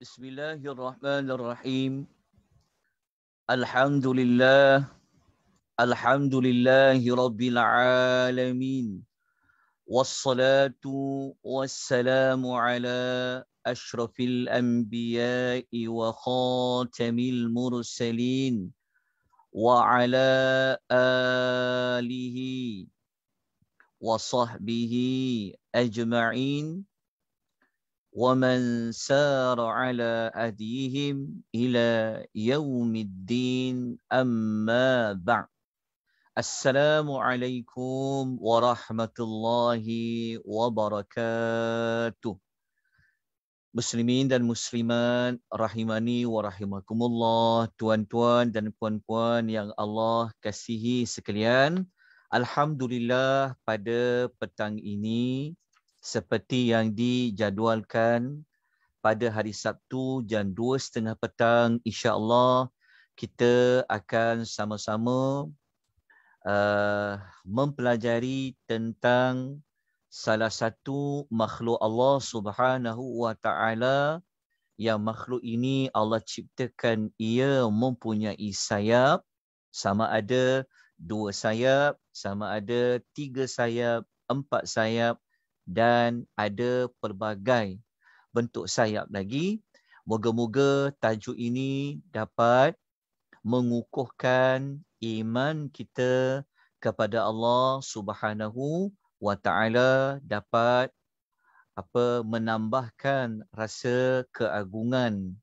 بسم الله الرحمن الرحيم الحمد لله الحمد لله رب العالمين والصلاة والسلام على أشرف الأنبياء وخاتم المرسلين وعلى آله وصحبه أجمعين وَمَنْ سَارَ على أهديهم إلى يَوْمِ الدِّينِ أَمَّا بعد السلام عليكم ورحمة الله وبركاته Muslimin dan Muslimat, rahimani wa rahimakumullah, tuan-tuan dan puan-puan yang Allah kasihi sekalian. Alhamdulillah pada petang ini seperti yang dijadualkan pada hari Sabtu jam 2.30 petang insya-Allah kita akan sama-sama uh, mempelajari tentang salah satu makhluk Allah Subhanahu wa taala yang makhluk ini Allah ciptakan ia mempunyai sayap sama ada dua sayap sama ada tiga sayap empat sayap dan ada pelbagai bentuk sayap lagi. Moga-moga tajuk ini dapat mengukuhkan iman kita kepada Allah Subhanahu wa taala dapat apa menambahkan rasa keagungan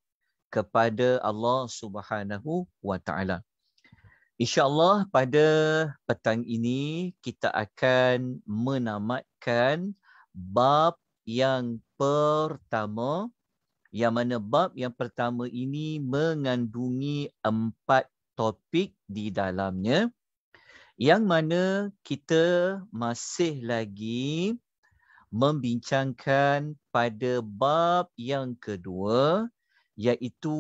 kepada Allah Subhanahu wa taala. Insya-Allah pada petang ini kita akan menamatkan bab yang pertama yang mana bab yang pertama ini mengandungi empat topik di dalamnya yang mana kita masih lagi membincangkan pada bab yang kedua iaitu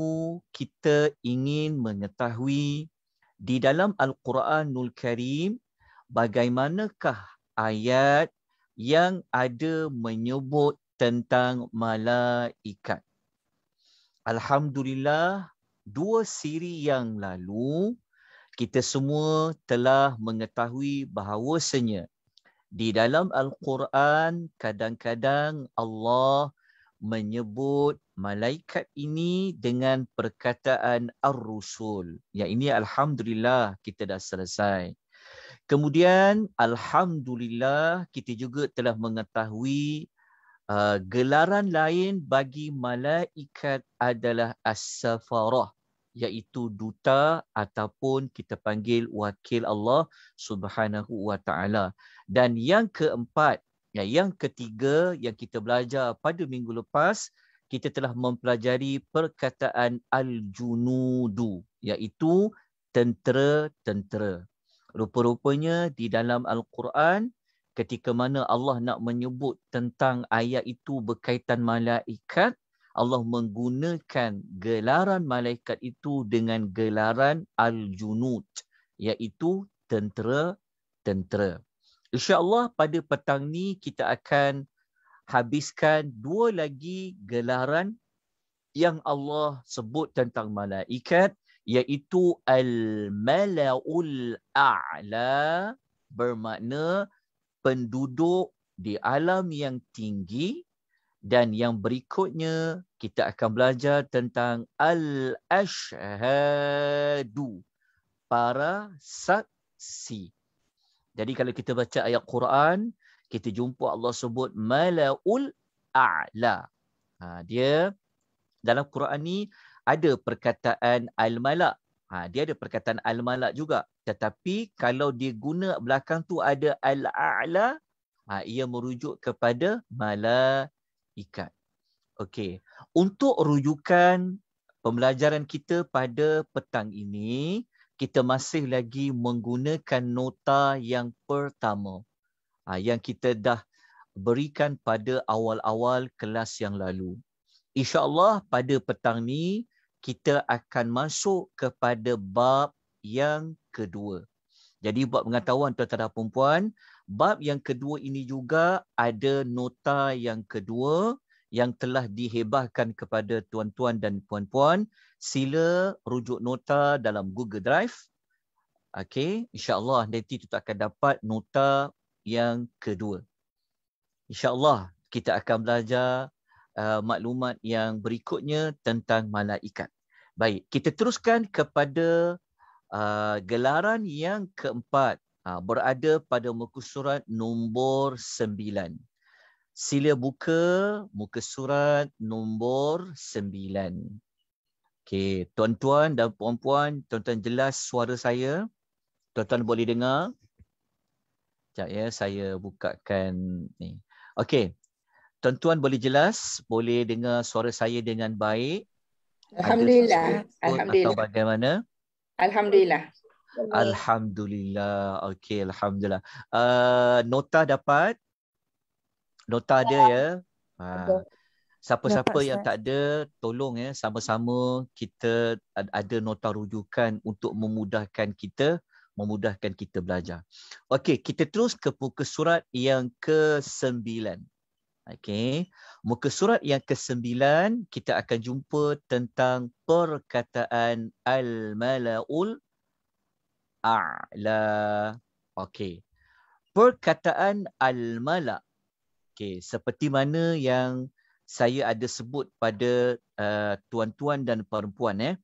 kita ingin mengetahui di dalam al-Quranul Karim bagaimanakah ayat yang ada menyebut tentang malaikat. Alhamdulillah, dua siri yang lalu, kita semua telah mengetahui bahawasanya di dalam Al-Quran, kadang-kadang Allah menyebut malaikat ini dengan perkataan ar-rusul. Ya ini alhamdulillah kita dah selesai. Kemudian alhamdulillah kita juga telah mengetahui uh, gelaran lain bagi malaikat adalah as-safarah iaitu duta ataupun kita panggil wakil Allah Subhanahu wa taala. Dan yang keempat, ya, yang ketiga yang kita belajar pada minggu lepas, kita telah mempelajari perkataan al-junudu iaitu tentera-tentera rupa-rupanya di dalam al-Quran ketika mana Allah nak menyebut tentang ayat itu berkaitan malaikat Allah menggunakan gelaran malaikat itu dengan gelaran al-junud iaitu tentera-tentera. Insya-Allah pada petang ni kita akan habiskan dua lagi gelaran yang Allah sebut tentang malaikat iaitu al-mala'ul a'la bermakna penduduk di alam yang tinggi dan yang berikutnya kita akan belajar tentang al-ashhadu para saksi. Jadi kalau kita baca ayat Quran, kita jumpa Allah sebut malaul a'la. Ha, dia dalam Quran ni ada perkataan al-malak. Ha, dia ada perkataan al-malak juga. Tetapi kalau dia guna belakang tu ada al-a'la, ha, ia merujuk kepada malaikat. Okey. Untuk rujukan pembelajaran kita pada petang ini, kita masih lagi menggunakan nota yang pertama ha, yang kita dah berikan pada awal-awal kelas yang lalu. InsyaAllah pada petang ni, kita akan masuk kepada bab yang kedua. Jadi buat pengetahuan tuan-tuan dan puan-puan, bab yang kedua ini juga ada nota yang kedua yang telah dihebahkan kepada tuan-tuan dan puan-puan. Sila rujuk nota dalam Google Drive. Okey, insya-Allah nanti tu akan dapat nota yang kedua. Insya-Allah kita akan belajar uh, maklumat yang berikutnya tentang malaikat. Baik, kita teruskan kepada uh, gelaran yang keempat uh, berada pada muka surat nombor sembilan. Sila buka muka surat nombor sembilan. Okey, tuan-tuan dan puan-puan, tuan-tuan jelas suara saya? Tuan-tuan boleh dengar? Sekejap ya, saya bukakan ni. Okey, tuan-tuan boleh jelas, boleh dengar suara saya dengan baik. Alhamdulillah. Alhamdulillah. Atau bagaimana? Alhamdulillah. Alhamdulillah. Okey, alhamdulillah. Uh, nota dapat? Nota ada ya. Ha. Siapa-siapa yang tak ada, tolong ya sama-sama kita ada nota rujukan untuk memudahkan kita memudahkan kita belajar. Okey, kita terus ke buku surat yang ke sembilan. Okay, Muka surat yang ke-9 kita akan jumpa tentang perkataan al-malaul a'la. okay. Perkataan al-mala. Okay, seperti mana yang saya ada sebut pada uh, tuan-tuan dan perempuan eh.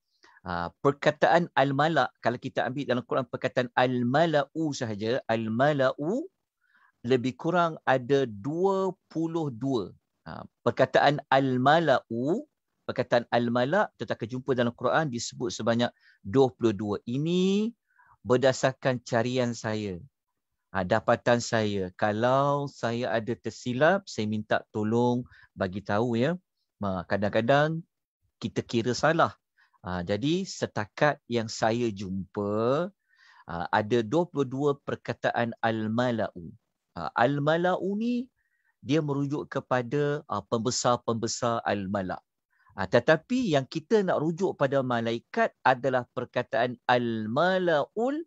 Uh, perkataan al-mala kalau kita ambil dalam Quran perkataan al-malau sahaja al-malau lebih kurang ada 22 ha, perkataan al-mala'u perkataan al-mala' tetapi jumpa dalam Quran disebut sebanyak 22 ini berdasarkan carian saya ha, dapatan saya kalau saya ada tersilap saya minta tolong bagi tahu ya ha, kadang-kadang kita kira salah ha, jadi setakat yang saya jumpa ha, ada 22 perkataan al-mala'u. Ha, Al-Mala'u dia merujuk kepada ha, pembesar-pembesar Al-Mala'. Uh, ha, tetapi yang kita nak rujuk pada malaikat adalah perkataan Al-Mala'ul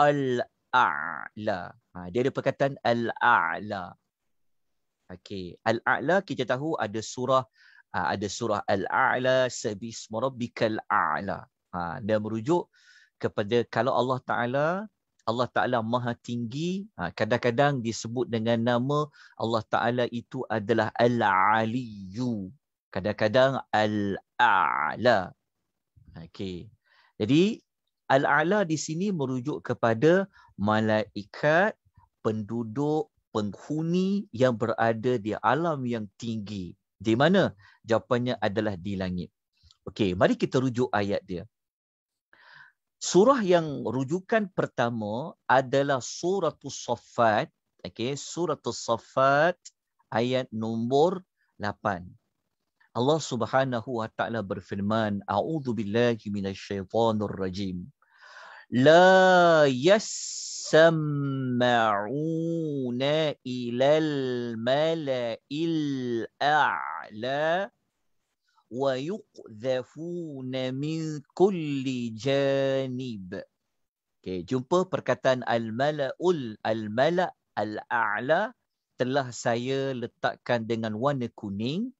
Al-A'la. Ha, dia ada perkataan Al-A'la. Okay, Al-A'la kita tahu ada surah ada surah Al-A'la sabis rabbikal a'la. dia merujuk kepada kalau Allah Taala Allah Ta'ala maha tinggi ha, kadang-kadang disebut dengan nama Allah Ta'ala itu adalah Al-Aliyu kadang-kadang Al-A'la okay. jadi Al-A'la di sini merujuk kepada malaikat penduduk penghuni yang berada di alam yang tinggi di mana jawapannya adalah di langit Okay. mari kita rujuk ayat dia Surah yang rujukan pertama adalah surah Saffat. Okay, surah Saffat ayat nombor 8. Allah Subhanahu wa taala berfirman, "A'udzu billahi minasyaitonir rajim." La yasma'una ilal mala'il a'la وَيُقْذَفُونَ مِنْ كُلِّ جَانِبٍ Okay, jumpa perkataan al-mala'ul al-mala' al-a'la telah saya letakkan dengan warna kuning.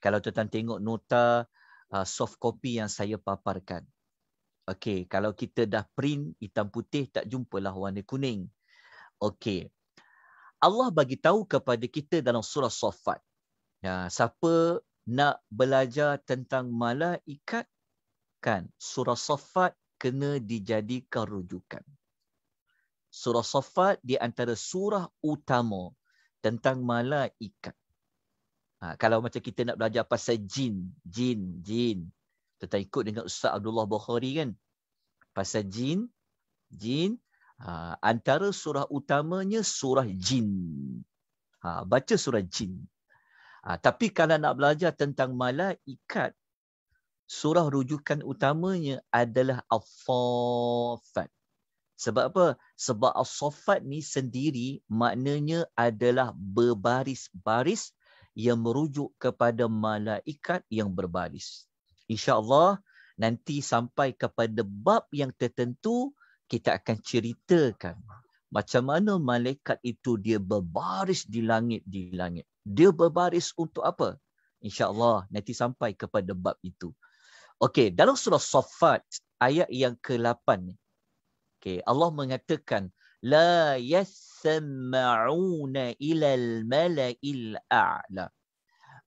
Kalau tuan tengok nota uh, soft copy yang saya paparkan. Okey, kalau kita dah print hitam putih tak jumpalah warna kuning. Okey. Allah bagi tahu kepada kita dalam surah Saffat. Ya, siapa nak belajar tentang malaikat kan surah safat kena dijadikan rujukan surah safat di antara surah utama tentang malaikat ha, kalau macam kita nak belajar pasal jin jin jin kita ikut dengan ustaz Abdullah Bukhari kan pasal jin jin ha, antara surah utamanya surah jin ha, baca surah jin Ha, tapi kalau nak belajar tentang malaikat, surah rujukan utamanya adalah Al-Safat. Sebab apa? Sebab Al-Safat ni sendiri maknanya adalah berbaris-baris yang merujuk kepada malaikat yang berbaris. InsyaAllah nanti sampai kepada bab yang tertentu kita akan ceritakan macam mana malaikat itu dia berbaris di langit di langit dia berbaris untuk apa? InsyaAllah nanti sampai kepada bab itu. Okey, dalam surah Safat ayat yang ke-8 ni. Okey, Allah mengatakan لا يسمعون إلى al-mala'il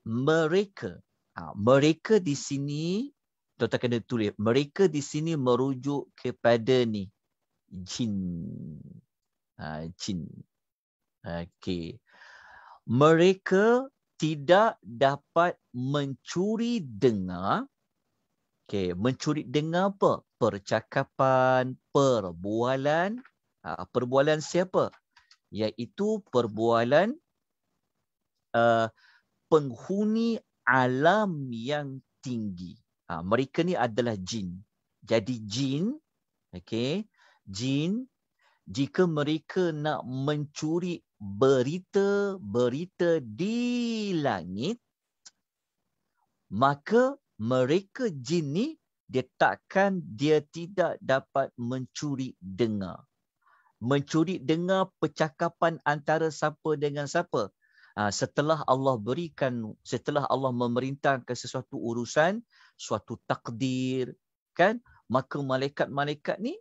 Mereka ha, mereka di sini kita kena tulis mereka di sini merujuk kepada ni jin. Ha, jin. Okey mereka tidak dapat mencuri dengar okey mencuri dengar apa percakapan perbualan uh, perbualan siapa iaitu perbualan uh, penghuni alam yang tinggi uh, mereka ni adalah jin jadi jin okey jin jika mereka nak mencuri berita-berita di langit, maka mereka jin ni dia takkan dia tidak dapat mencuri dengar. Mencuri dengar percakapan antara siapa dengan siapa. Ha, setelah Allah berikan, setelah Allah memerintahkan sesuatu urusan, suatu takdir, kan? Maka malaikat-malaikat ni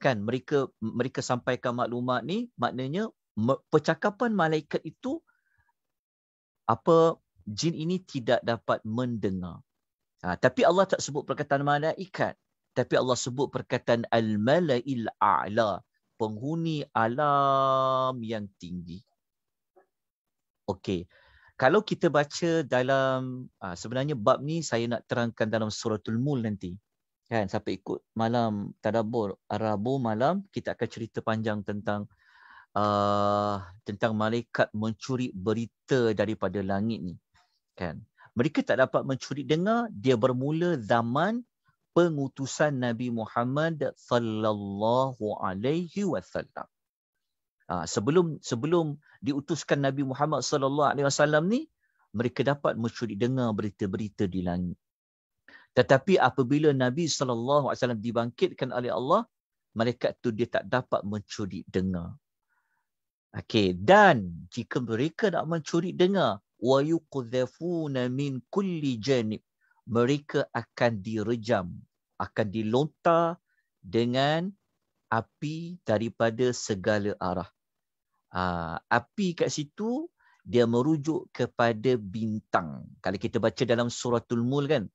kan mereka mereka sampaikan maklumat ni maknanya percakapan malaikat itu apa jin ini tidak dapat mendengar ha, tapi Allah tak sebut perkataan malaikat tapi Allah sebut perkataan al-malail a'la penghuni alam yang tinggi okey kalau kita baca dalam ha, sebenarnya bab ni saya nak terangkan dalam suratul mul nanti kan sampai ikut malam tadabbur Rabu malam kita akan cerita panjang tentang uh, tentang malaikat mencuri berita daripada langit ni kan mereka tak dapat mencuri dengar dia bermula zaman pengutusan Nabi Muhammad sallallahu alaihi wasallam ah, sebelum sebelum diutuskan Nabi Muhammad sallallahu alaihi wasallam ni mereka dapat mencuri dengar berita-berita di langit tetapi apabila Nabi SAW dibangkitkan oleh Allah, mereka itu dia tak dapat mencuri dengar. Okay, dan jika mereka nak mencuri dengar, wa yuqdhafuna min kulli janib. Mereka akan direjam, akan dilontar dengan api daripada segala arah. Uh, api kat situ dia merujuk kepada bintang. Kalau kita baca dalam suratul mul kan,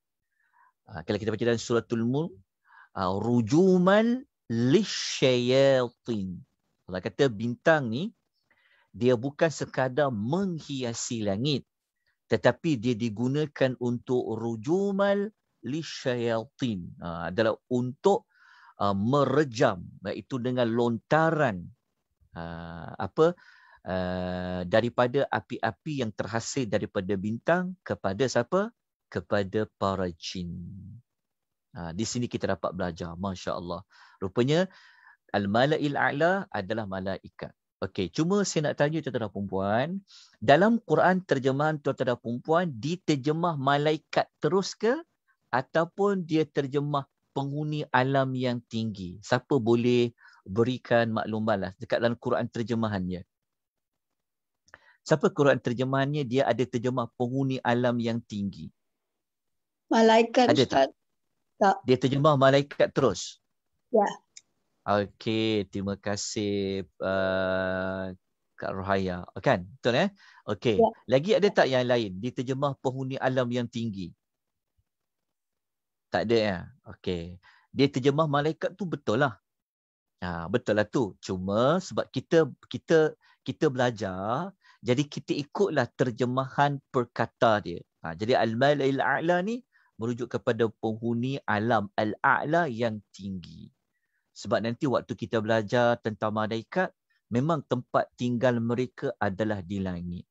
Ha, kalau kita baca dalam suratul mul ha, rujuman lisyayatin Allah kata bintang ni dia bukan sekadar menghiasi langit tetapi dia digunakan untuk rujuman lisyayatin ha, adalah untuk merejam iaitu dengan lontaran apa daripada api-api yang terhasil daripada bintang kepada siapa kepada para jin. Ha, di sini kita dapat belajar, masya Allah. Rupanya al malail a'la adalah malaikat. Okey, cuma saya nak tanya tuan-tuan dan puan dalam Quran terjemahan tuan-tuan dan puan-puan diterjemah malaikat terus ke ataupun dia terjemah penghuni alam yang tinggi? Siapa boleh berikan maklum balas dekat dalam Quran terjemahannya? Siapa Quran terjemahannya dia ada terjemah penghuni alam yang tinggi? Malaikat Ada Tak? tak. Dia terjemah malaikat terus. Ya. Yeah. Okey, terima kasih uh, Kak Rohaya. Oh, kan? Betul eh? Okey. Yeah. Lagi ada tak yang lain? Diterjemah penghuni alam yang tinggi. Tak ada ya? Eh? Okey. Dia terjemah malaikat tu betul lah. Ha, betul lah tu. Cuma sebab kita kita kita belajar, jadi kita ikutlah terjemahan perkata dia. Ha, jadi al-mal'il a'la ni, merujuk kepada penghuni alam al-a'la yang tinggi. Sebab nanti waktu kita belajar tentang malaikat, memang tempat tinggal mereka adalah di langit.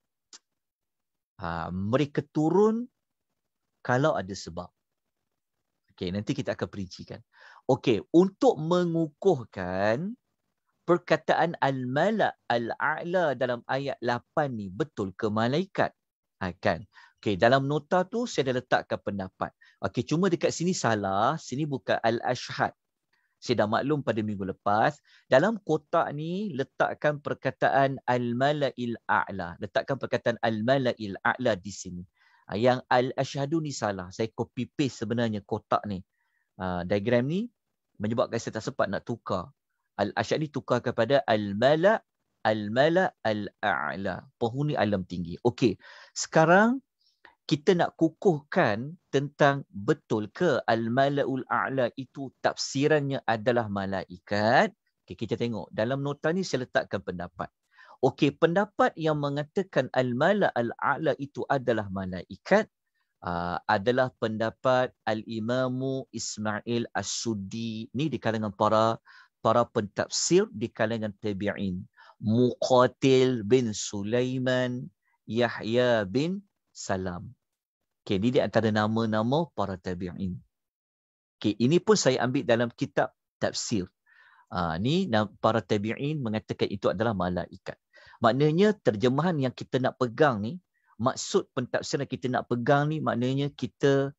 Ha, mereka turun kalau ada sebab. Okay, nanti kita akan perincikan. Okay, untuk mengukuhkan perkataan al-mala al-a'la dalam ayat 8 ni betul ke malaikat? Ha, kan? Okey, dalam nota tu saya dah letakkan pendapat. Okey, cuma dekat sini salah, sini bukan al-ashhad. Saya dah maklum pada minggu lepas, dalam kotak ni letakkan perkataan al-mala'il a'la. Letakkan perkataan al-mala'il a'la di sini. Ah, yang al-ashhadu ni salah. Saya copy paste sebenarnya kotak ni. Ah, diagram ni menyebabkan saya tak sempat nak tukar. Al-ashhad ni tukar kepada al-mala' al-mala' al-a'la. Penghuni alam tinggi. Okey. Sekarang kita nak kukuhkan tentang betul ke al-mala'ul a'la itu tafsirannya adalah malaikat. Okay, kita tengok. Dalam nota ni saya letakkan pendapat. Okey, pendapat yang mengatakan al-mala'ul a'la itu adalah malaikat uh, adalah pendapat al-imamu Ismail As-Suddi. Ni di kalangan para para pentafsir di kalangan tabi'in. Muqatil bin Sulaiman Yahya bin salam. Okay, ini di antara nama-nama para tabi'in. Okay, ini pun saya ambil dalam kitab tafsir. Uh, ni para tabi'in mengatakan itu adalah malaikat. Maknanya terjemahan yang kita nak pegang ni, maksud pentafsiran yang kita nak pegang ni maknanya kita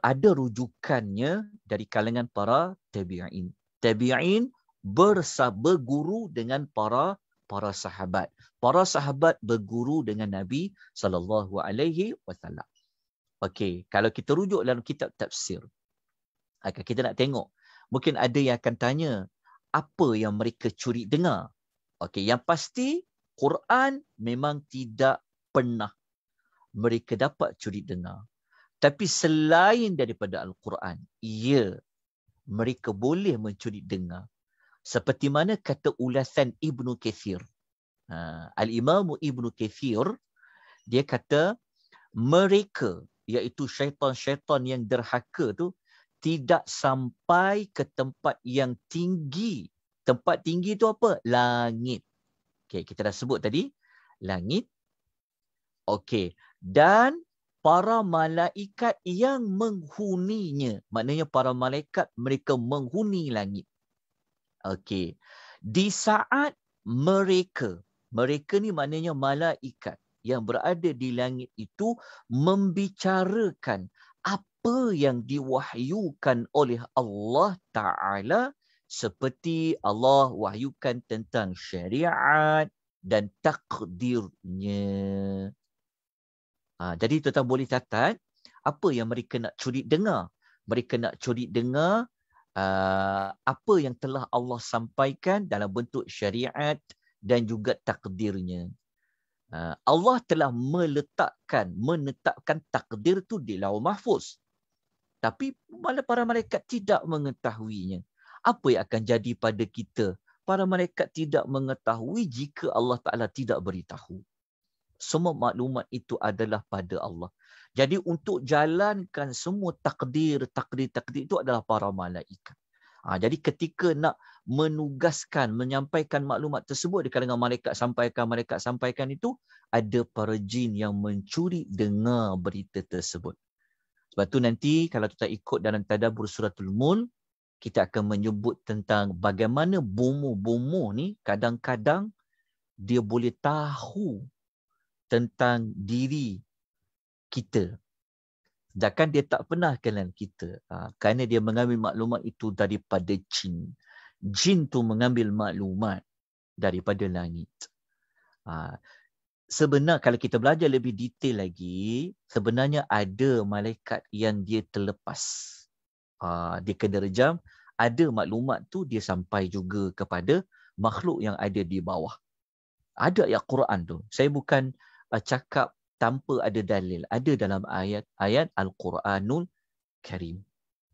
ada rujukannya dari kalangan para tabi'in. Tabi'in bersabar guru dengan para para sahabat. Para sahabat berguru dengan Nabi sallallahu alaihi wasallam. Okey, kalau kita rujuk dalam kitab tafsir. Akan kita nak tengok. Mungkin ada yang akan tanya apa yang mereka curi dengar. Okey, yang pasti Quran memang tidak pernah mereka dapat curi dengar. Tapi selain daripada Al-Quran, ia mereka boleh mencuri dengar seperti mana kata ulasan Ibnu Kathir. Ha, Al-Imam Ibnu Kathir dia kata mereka iaitu syaitan-syaitan yang derhaka tu tidak sampai ke tempat yang tinggi. Tempat tinggi tu apa? Langit. Okey, kita dah sebut tadi langit. Okey, dan para malaikat yang menghuninya. Maknanya para malaikat mereka menghuni langit. Okey. Di saat mereka, mereka ni maknanya malaikat yang berada di langit itu membicarakan apa yang diwahyukan oleh Allah Ta'ala seperti Allah wahyukan tentang syariat dan takdirnya. Ha, jadi tuan-tuan boleh catat apa yang mereka nak curi dengar. Mereka nak curi dengar Ah, apa yang telah Allah sampaikan dalam bentuk syariat dan juga takdirnya. Uh, Allah telah meletakkan, menetapkan takdir itu di lauh mahfuz. Tapi para malaikat tidak mengetahuinya. Apa yang akan jadi pada kita? Para malaikat tidak mengetahui jika Allah Ta'ala tidak beritahu. Semua maklumat itu adalah pada Allah. Jadi untuk jalankan semua takdir, takdir, takdir itu adalah para malaikat. Ha, jadi ketika nak menugaskan, menyampaikan maklumat tersebut, dekat dengan malaikat sampaikan, malaikat sampaikan itu, ada para jin yang mencuri dengar berita tersebut. Sebab tu nanti kalau kita ikut dalam tadabur suratul mul, kita akan menyebut tentang bagaimana bumu-bumu ni kadang-kadang dia boleh tahu tentang diri kita. Sedangkan dia tak pernah kenal kita. Ha, kerana dia mengambil maklumat itu daripada jin. Jin tu mengambil maklumat daripada langit. Ha, sebenar kalau kita belajar lebih detail lagi, sebenarnya ada malaikat yang dia terlepas. Ha, dia kena rejam. Ada maklumat tu dia sampai juga kepada makhluk yang ada di bawah. Ada ayat Quran tu. Saya bukan uh, cakap tanpa ada dalil ada dalam ayat ayat al-Quranul Karim.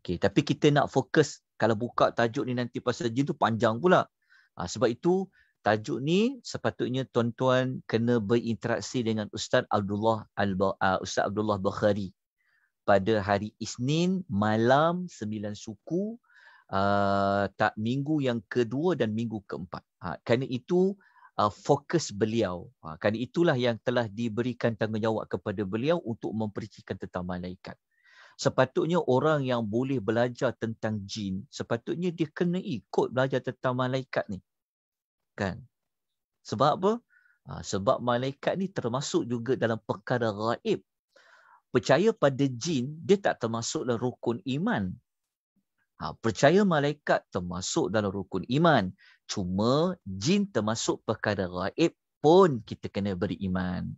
Okay, tapi kita nak fokus kalau buka tajuk ni nanti pasal jin tu panjang pula. Ha, sebab itu tajuk ni sepatutnya tuan-tuan kena berinteraksi dengan Ustaz Abdullah Al ah, Ustaz Abdullah Bukhari pada hari Isnin malam sembilan suku uh, tak minggu yang kedua dan minggu keempat. Ha, kerana itu uh, fokus beliau. Uh, kan itulah yang telah diberikan tanggungjawab kepada beliau untuk memperincikan tentang malaikat. Sepatutnya orang yang boleh belajar tentang jin, sepatutnya dia kena ikut belajar tentang malaikat ni. Kan? Sebab apa? Ha, sebab malaikat ni termasuk juga dalam perkara raib. Percaya pada jin, dia tak termasuk dalam rukun iman. Ha, percaya malaikat termasuk dalam rukun iman cuma jin termasuk perkara raib pun kita kena beriman.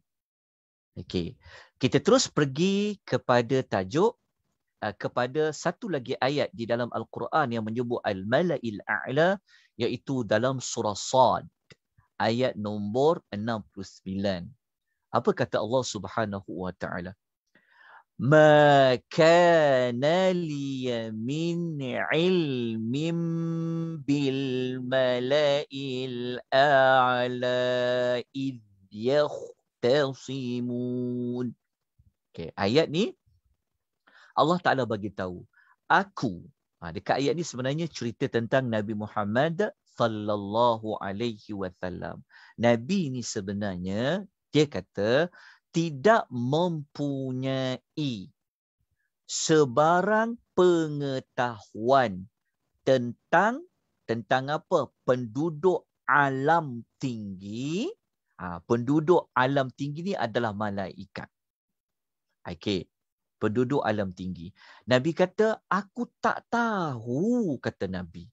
Okey. Kita terus pergi kepada tajuk uh, kepada satu lagi ayat di dalam al-Quran yang menyebut al-mala'il a'la iaitu dalam surah Sad ayat nombor 69. Apa kata Allah Subhanahu wa taala? ما كان لي من علم بالملا الاعلى اذ يختصمون okay. ayat ni Allah Taala bagi tahu aku ha, dekat ayat ni sebenarnya cerita tentang Nabi Muhammad sallallahu alaihi wasallam nabi ni sebenarnya dia kata tidak mempunyai sebarang pengetahuan tentang tentang apa penduduk alam tinggi ha, penduduk alam tinggi ni adalah malaikat okey penduduk alam tinggi nabi kata aku tak tahu kata nabi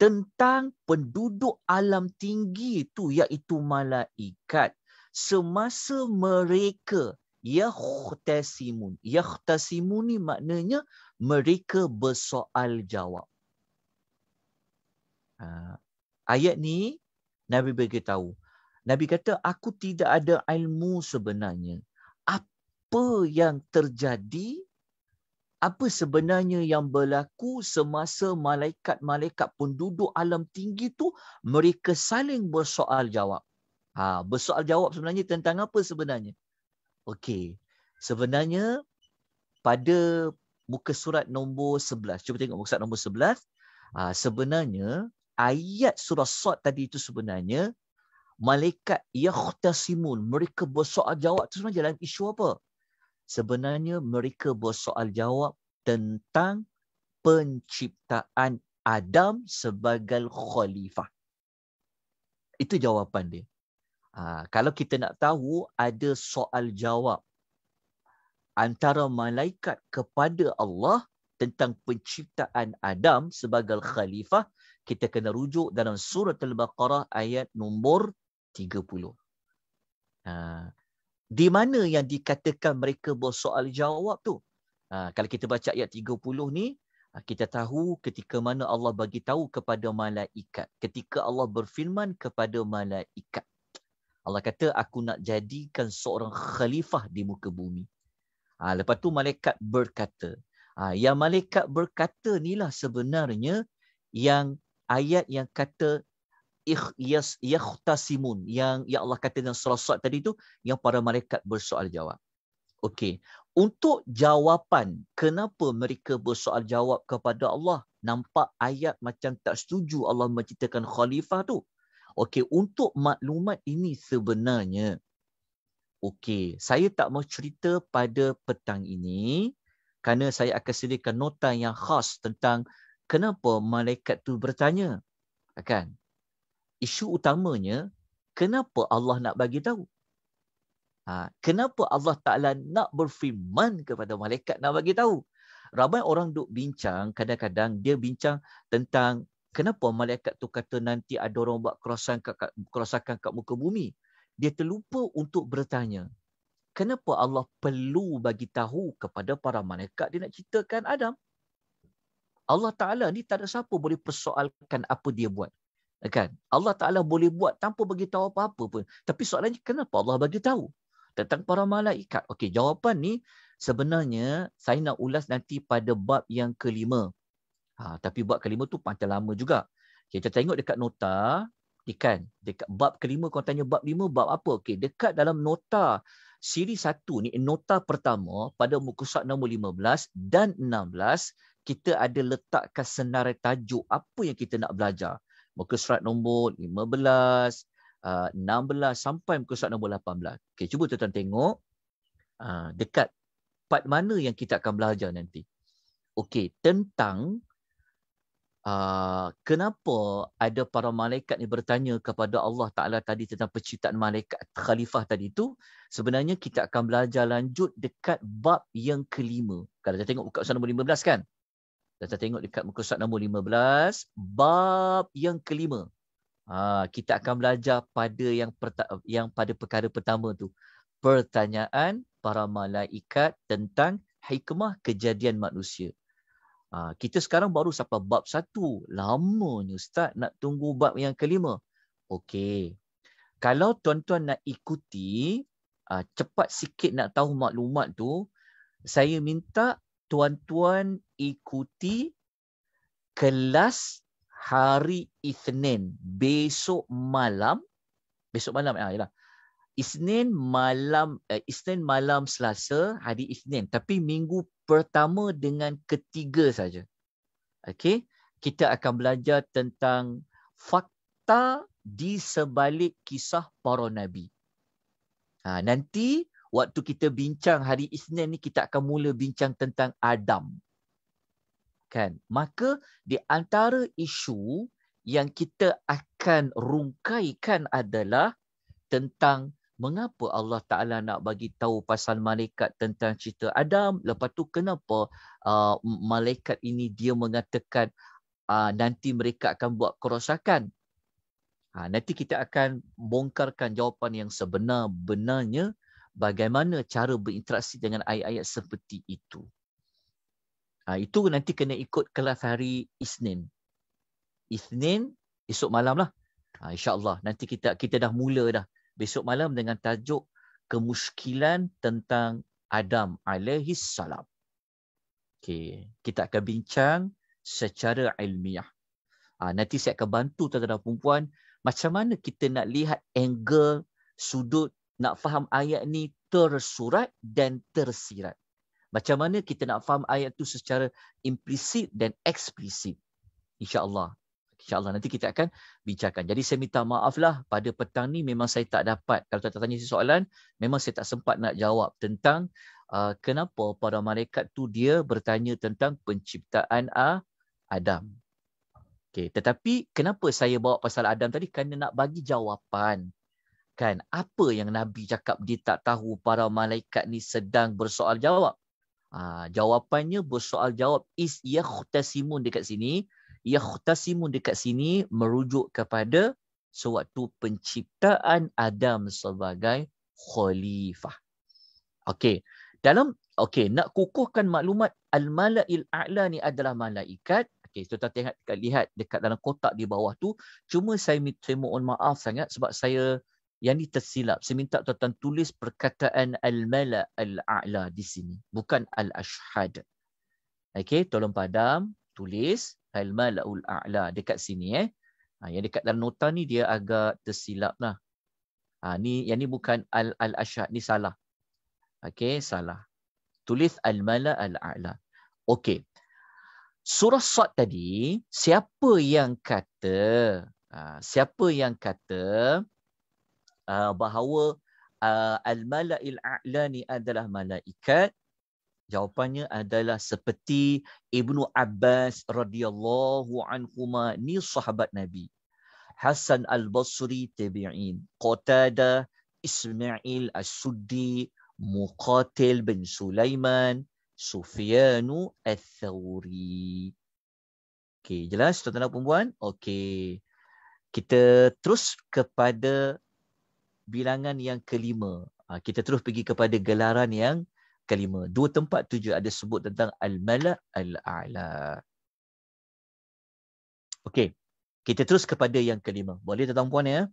tentang penduduk alam tinggi itu iaitu malaikat semasa mereka yakhtasimun. Yakhtasimun ni maknanya mereka bersoal jawab. Ha, ayat ni Nabi beritahu. Nabi kata, aku tidak ada ilmu sebenarnya. Apa yang terjadi apa sebenarnya yang berlaku semasa malaikat-malaikat penduduk alam tinggi tu mereka saling bersoal jawab. Ha, bersoal jawab sebenarnya tentang apa sebenarnya? Okey. Sebenarnya pada muka surat nombor 11. Cuba tengok muka surat nombor 11. Ha, sebenarnya ayat surah Sad tadi itu sebenarnya malaikat yakhtasimun mereka bersoal jawab tu sebenarnya dalam isu apa? Sebenarnya mereka bersoal jawab tentang penciptaan Adam sebagai khalifah. Itu jawapan dia. Ha, kalau kita nak tahu ada soal jawab antara malaikat kepada Allah tentang penciptaan Adam sebagai khalifah, kita kena rujuk dalam surah Al-Baqarah ayat nombor 30. Ha, di mana yang dikatakan mereka soal jawab tu? Ha, kalau kita baca ayat 30 ni, ha, kita tahu ketika mana Allah bagi tahu kepada malaikat, ketika Allah berfirman kepada malaikat. Allah kata aku nak jadikan seorang khalifah di muka bumi. Ha, lepas tu malaikat berkata. Ha, yang malaikat berkata ni lah sebenarnya yang ayat yang kata ikh yas yakhtasimun yang ya Allah kata dalam surah Sad tadi tu yang para malaikat bersoal jawab. Okey, untuk jawapan kenapa mereka bersoal jawab kepada Allah nampak ayat macam tak setuju Allah menciptakan khalifah tu. Okey, untuk maklumat ini sebenarnya okey, saya tak mau cerita pada petang ini kerana saya akan sediakan nota yang khas tentang kenapa malaikat tu bertanya. Kan? Isu utamanya kenapa Allah nak bagi tahu? Ha, kenapa Allah Taala nak berfirman kepada malaikat nak bagi tahu? Ramai orang duk bincang, kadang-kadang dia bincang tentang kenapa malaikat tu kata nanti ada orang buat kerosakan kat, kerosakan kat muka bumi? Dia terlupa untuk bertanya. Kenapa Allah perlu bagi tahu kepada para malaikat dia nak ceritakan Adam? Allah Taala ni tak ada siapa boleh persoalkan apa dia buat. Kan? Allah Taala boleh buat tanpa bagi tahu apa-apa pun. Tapi soalannya kenapa Allah bagi tahu tentang para malaikat? Okey, jawapan ni sebenarnya saya nak ulas nanti pada bab yang kelima. Ha, tapi bab kelima tu panjang lama juga. Okay, kita tengok dekat nota, ikan. Dekat bab kelima, kau tanya bab lima, bab apa? Okey dekat dalam nota siri satu ni, nota pertama pada muka surat nombor 15 dan 16, kita ada letakkan senarai tajuk apa yang kita nak belajar. Muka surat nombor 15, 16 ha, sampai muka surat nombor 18. Okay, cuba tuan-tuan tengok ha, dekat part mana yang kita akan belajar nanti. Okey, tentang uh, kenapa ada para malaikat ni bertanya kepada Allah Ta'ala tadi tentang penciptaan malaikat khalifah tadi tu, sebenarnya kita akan belajar lanjut dekat bab yang kelima. Kalau kita tengok buka surat nombor 15 kan? Kita tengok dekat muka surat nombor 15, bab yang kelima. Ha, kita akan belajar pada yang, perta- yang pada perkara pertama tu. Pertanyaan para malaikat tentang hikmah kejadian manusia. Ah, kita sekarang baru sampai bab satu. Lamanya Ustaz nak tunggu bab yang kelima. Okey. Kalau tuan-tuan nak ikuti, ah, cepat sikit nak tahu maklumat tu, saya minta tuan-tuan ikuti kelas hari Isnin besok malam besok malam ah ya, yalah Isnin malam uh, Isnin malam Selasa hari Isnin tapi minggu pertama dengan ketiga saja. Okey, kita akan belajar tentang fakta di sebalik kisah para nabi. Ha, nanti waktu kita bincang hari Isnin ni kita akan mula bincang tentang Adam. Kan? Maka di antara isu yang kita akan rungkaikan adalah tentang mengapa Allah Taala nak bagi tahu pasal malaikat tentang cerita Adam lepas tu kenapa uh, malaikat ini dia mengatakan uh, nanti mereka akan buat kerosakan ha nanti kita akan bongkarkan jawapan yang sebenar-benarnya bagaimana cara berinteraksi dengan ayat-ayat seperti itu ha itu nanti kena ikut kelas hari Isnin Isnin esok malam lah. Ha, InsyaAllah nanti kita kita dah mula dah besok malam dengan tajuk kemuskilan tentang Adam alaihi salam. Okey, kita akan bincang secara ilmiah. Ha, nanti saya akan bantu tuan-tuan puan macam mana kita nak lihat angle sudut nak faham ayat ni tersurat dan tersirat. Macam mana kita nak faham ayat tu secara implisit dan eksplisit. Insya Allah. InsyaAllah nanti kita akan bincangkan. Jadi saya minta maaflah pada petang ni memang saya tak dapat. Kalau tuan-tuan tanya soalan, memang saya tak sempat nak jawab tentang uh, kenapa para malaikat tu dia bertanya tentang penciptaan uh, Adam. Okay. Tetapi kenapa saya bawa pasal Adam tadi? Kerana nak bagi jawapan. Kan? Apa yang Nabi cakap dia tak tahu para malaikat ni sedang bersoal jawab? Uh, jawapannya bersoal jawab is yakhtasimun dekat sini. Ia yakhtasimun dekat sini merujuk kepada sewaktu penciptaan Adam sebagai khalifah. Okey, dalam okey nak kukuhkan maklumat al-mala'il a'la ni adalah malaikat. Okey, kita tengok dekat lihat dekat dalam kotak di bawah tu, cuma saya minta mohon maaf sangat sebab saya yang ni tersilap. Saya minta tuan-tuan tulis perkataan al malail ala di sini, bukan al-ashhad. Okey, tolong padam, tulis al-mala'ul a'la dekat sini eh. Ha, yang dekat dalam nota ni dia agak tersilap lah. Ha, ni, yang ni bukan al al ashad ni salah. Okey, salah. Tulis al-mala'ul a'la. Okey. Surah Sad tadi, siapa yang kata, ha, siapa yang kata uh, bahawa uh, ha, al-mala'il a'la ni adalah malaikat, Jawapannya adalah seperti Ibnu Abbas radhiyallahu anhu ma ni sahabat Nabi. Hasan al-Basri tabi'in. Qatada Ismail al suddi Muqatil bin Sulaiman. Sufyanu al-Thawri. Okey, jelas tuan-tuan dan puan-puan? Okey. Kita terus kepada bilangan yang kelima. Ah, kita terus pergi kepada gelaran yang kelima. Dua tempat tu je ada sebut tentang al-mala' al-a'la. Okey. Kita terus kepada yang kelima. Boleh tuan puan ya?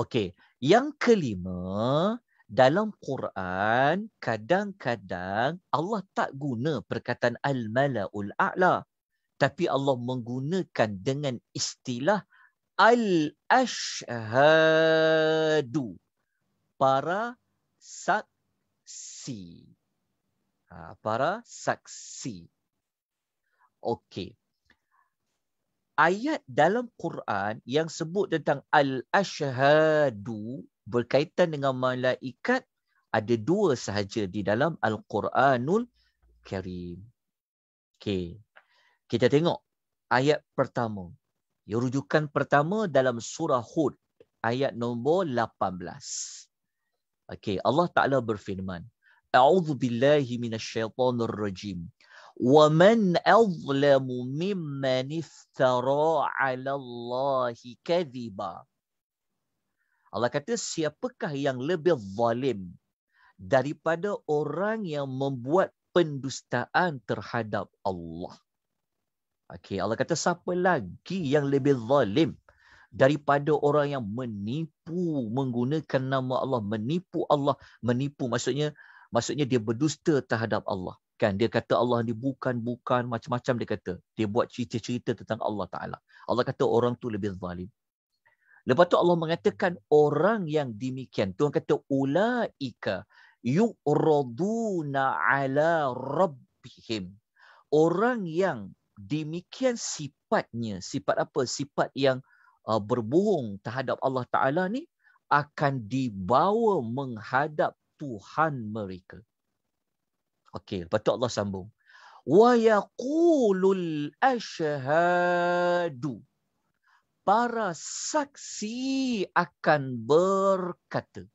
Okey. Yang kelima, dalam Quran kadang-kadang Allah tak guna perkataan al-mala'ul a'la tapi Allah menggunakan dengan istilah al-ashhadu para saksi. Ha, para saksi. Okey. Ayat dalam Quran yang sebut tentang al-ashhadu berkaitan dengan malaikat ada dua sahaja di dalam al-Quranul Karim. Okey. Kita tengok ayat pertama. Yurujukan pertama dalam surah Hud ayat nombor 18. Okey, Allah Taala berfirman A'udhu billahi minasyaitanir rajim. Wa man azlamu mimman iftara 'ala Allahi kadhiba. Allah kata siapakah yang lebih zalim daripada orang yang membuat pendustaan terhadap Allah. Okey, Allah kata siapa lagi yang lebih zalim daripada orang yang menipu menggunakan nama Allah, menipu Allah, menipu maksudnya maksudnya dia berdusta terhadap Allah kan dia kata Allah ni bukan bukan macam-macam dia kata dia buat cerita-cerita tentang Allah Taala Allah kata orang tu lebih zalim lepas tu Allah mengatakan orang yang demikian Tuhan kata ulaika yuraduna ala rabbihim orang yang demikian sifatnya sifat apa sifat yang uh, berbohong terhadap Allah Taala ni akan dibawa menghadap Tuhan mereka. Okey, lepas tu Allah sambung. Wa yaqulul ashhadu. Para saksi akan berkata.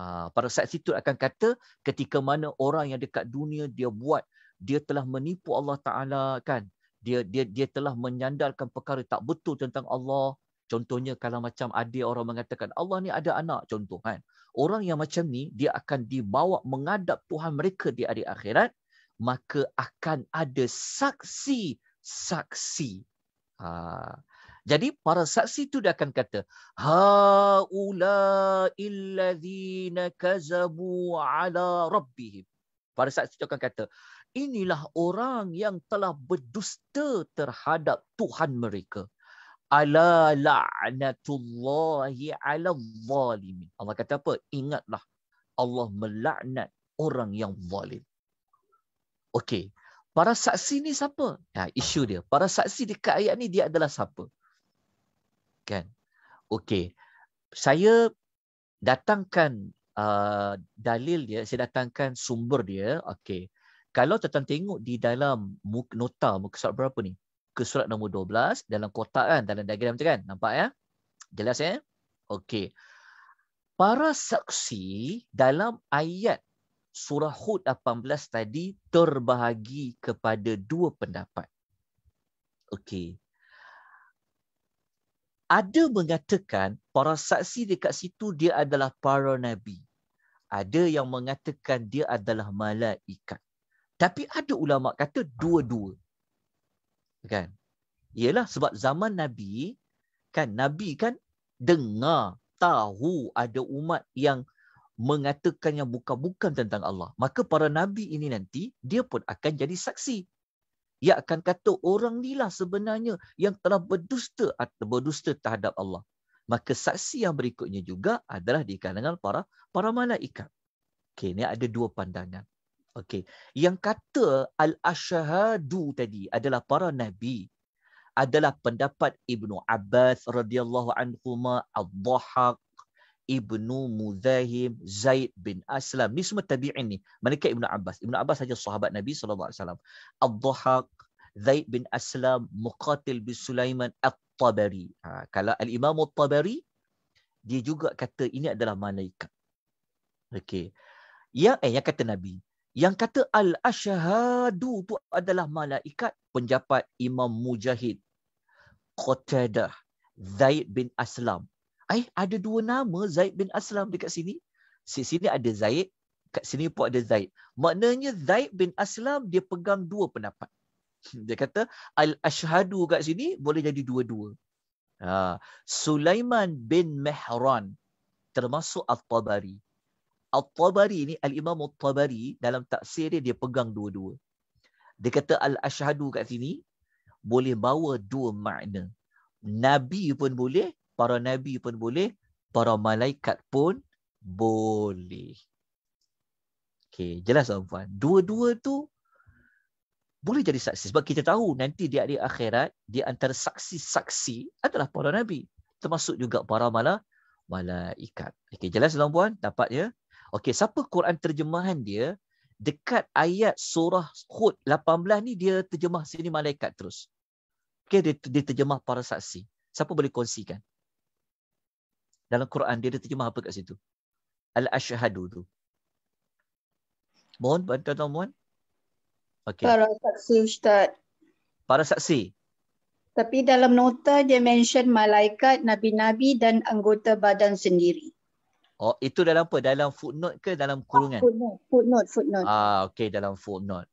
Ha, para saksi itu akan kata ketika mana orang yang dekat dunia dia buat dia telah menipu Allah Taala kan dia dia dia telah menyandarkan perkara tak betul tentang Allah contohnya kalau macam ada orang mengatakan Allah ni ada anak contoh kan orang yang macam ni dia akan dibawa mengadap Tuhan mereka di hari akhirat maka akan ada saksi saksi ha. jadi para saksi itu dia akan kata haula illazina kazabu ala rabbihim para saksi itu akan kata inilah orang yang telah berdusta terhadap Tuhan mereka ala la'natullahi ala zalimin. Allah kata apa? Ingatlah Allah melaknat orang yang zalim. Okey. Para saksi ni siapa? Ya, isu dia. Para saksi dekat ayat ni dia adalah siapa? Kan? Okey. Saya datangkan uh, dalil dia, saya datangkan sumber dia. Okey. Kalau tuan tengok di dalam nota muka surat berapa ni? ke surat nombor 12 dalam kotak kan dalam diagram tu kan nampak ya jelas ya okey para saksi dalam ayat surah hud 18 tadi terbahagi kepada dua pendapat okey ada mengatakan para saksi dekat situ dia adalah para nabi ada yang mengatakan dia adalah malaikat tapi ada ulama kata dua-dua kan ialah sebab zaman nabi kan nabi kan dengar tahu ada umat yang mengatakan yang bukan-bukan tentang Allah maka para nabi ini nanti dia pun akan jadi saksi ia akan kata orang ni lah sebenarnya yang telah berdusta atau berdusta terhadap Allah maka saksi yang berikutnya juga adalah di kalangan para para malaikat okey ni ada dua pandangan Okey. Yang kata al-asyhadu tadi adalah para nabi adalah pendapat Ibnu Abbas radhiyallahu anhu ma Ad-Dhahaq Ibnu Muzahim, Zaid bin Aslam. Ni semua tabi'in ni. Mereka Ibnu Abbas. Ibnu Abbas saja sahabat Nabi sallallahu alaihi wasallam. Ad-Dhahaq, Zaid bin Aslam, Muqatil bin Sulaiman, At-Tabari. Ha, kalau Al-Imam At-Tabari, dia juga kata ini adalah malaikat. Okey. Yang eh yang kata Nabi, yang kata al-ashhadu itu adalah malaikat penjabat Imam Mujahid. Qatadah Zaid bin Aslam. Eh, ada dua nama Zaid bin Aslam dekat sini. Di sini ada Zaid, kat sini pun ada Zaid. Maknanya Zaid bin Aslam dia pegang dua pendapat. Hmm, dia kata al-ashhadu kat sini boleh jadi dua-dua. Ha, Sulaiman bin Mihran termasuk Al-Tabari. Al-Tabari ni Al-Imam Al-Tabari dalam tafsir dia dia pegang dua-dua. Dia kata Al-Ashhadu kat sini boleh bawa dua makna. Nabi pun boleh, para nabi pun boleh, para malaikat pun boleh. Okay, jelas tuan puan. Dua-dua tu boleh jadi saksi sebab kita tahu nanti di hari akhirat di antara saksi-saksi adalah para nabi termasuk juga para mala malaikat. Okay, jelas tuan puan dapatnya. ya? Okey, siapa Quran terjemahan dia? Dekat ayat surah Hud 18 ni dia terjemah sini malaikat terus. Okey, dia, dia terjemah para saksi. Siapa boleh kongsikan? Dalam Quran dia ada terjemah apa kat situ? Al-Ashhadu tu. Mohon bantuan tuan mohon. Okay. Para saksi Ustaz. Para saksi. Tapi dalam nota dia mention malaikat, nabi-nabi dan anggota badan sendiri. Oh, itu dalam apa? Dalam footnote ke dalam ah, kurungan? Footnote, footnote, footnote. Ah, okey dalam footnote.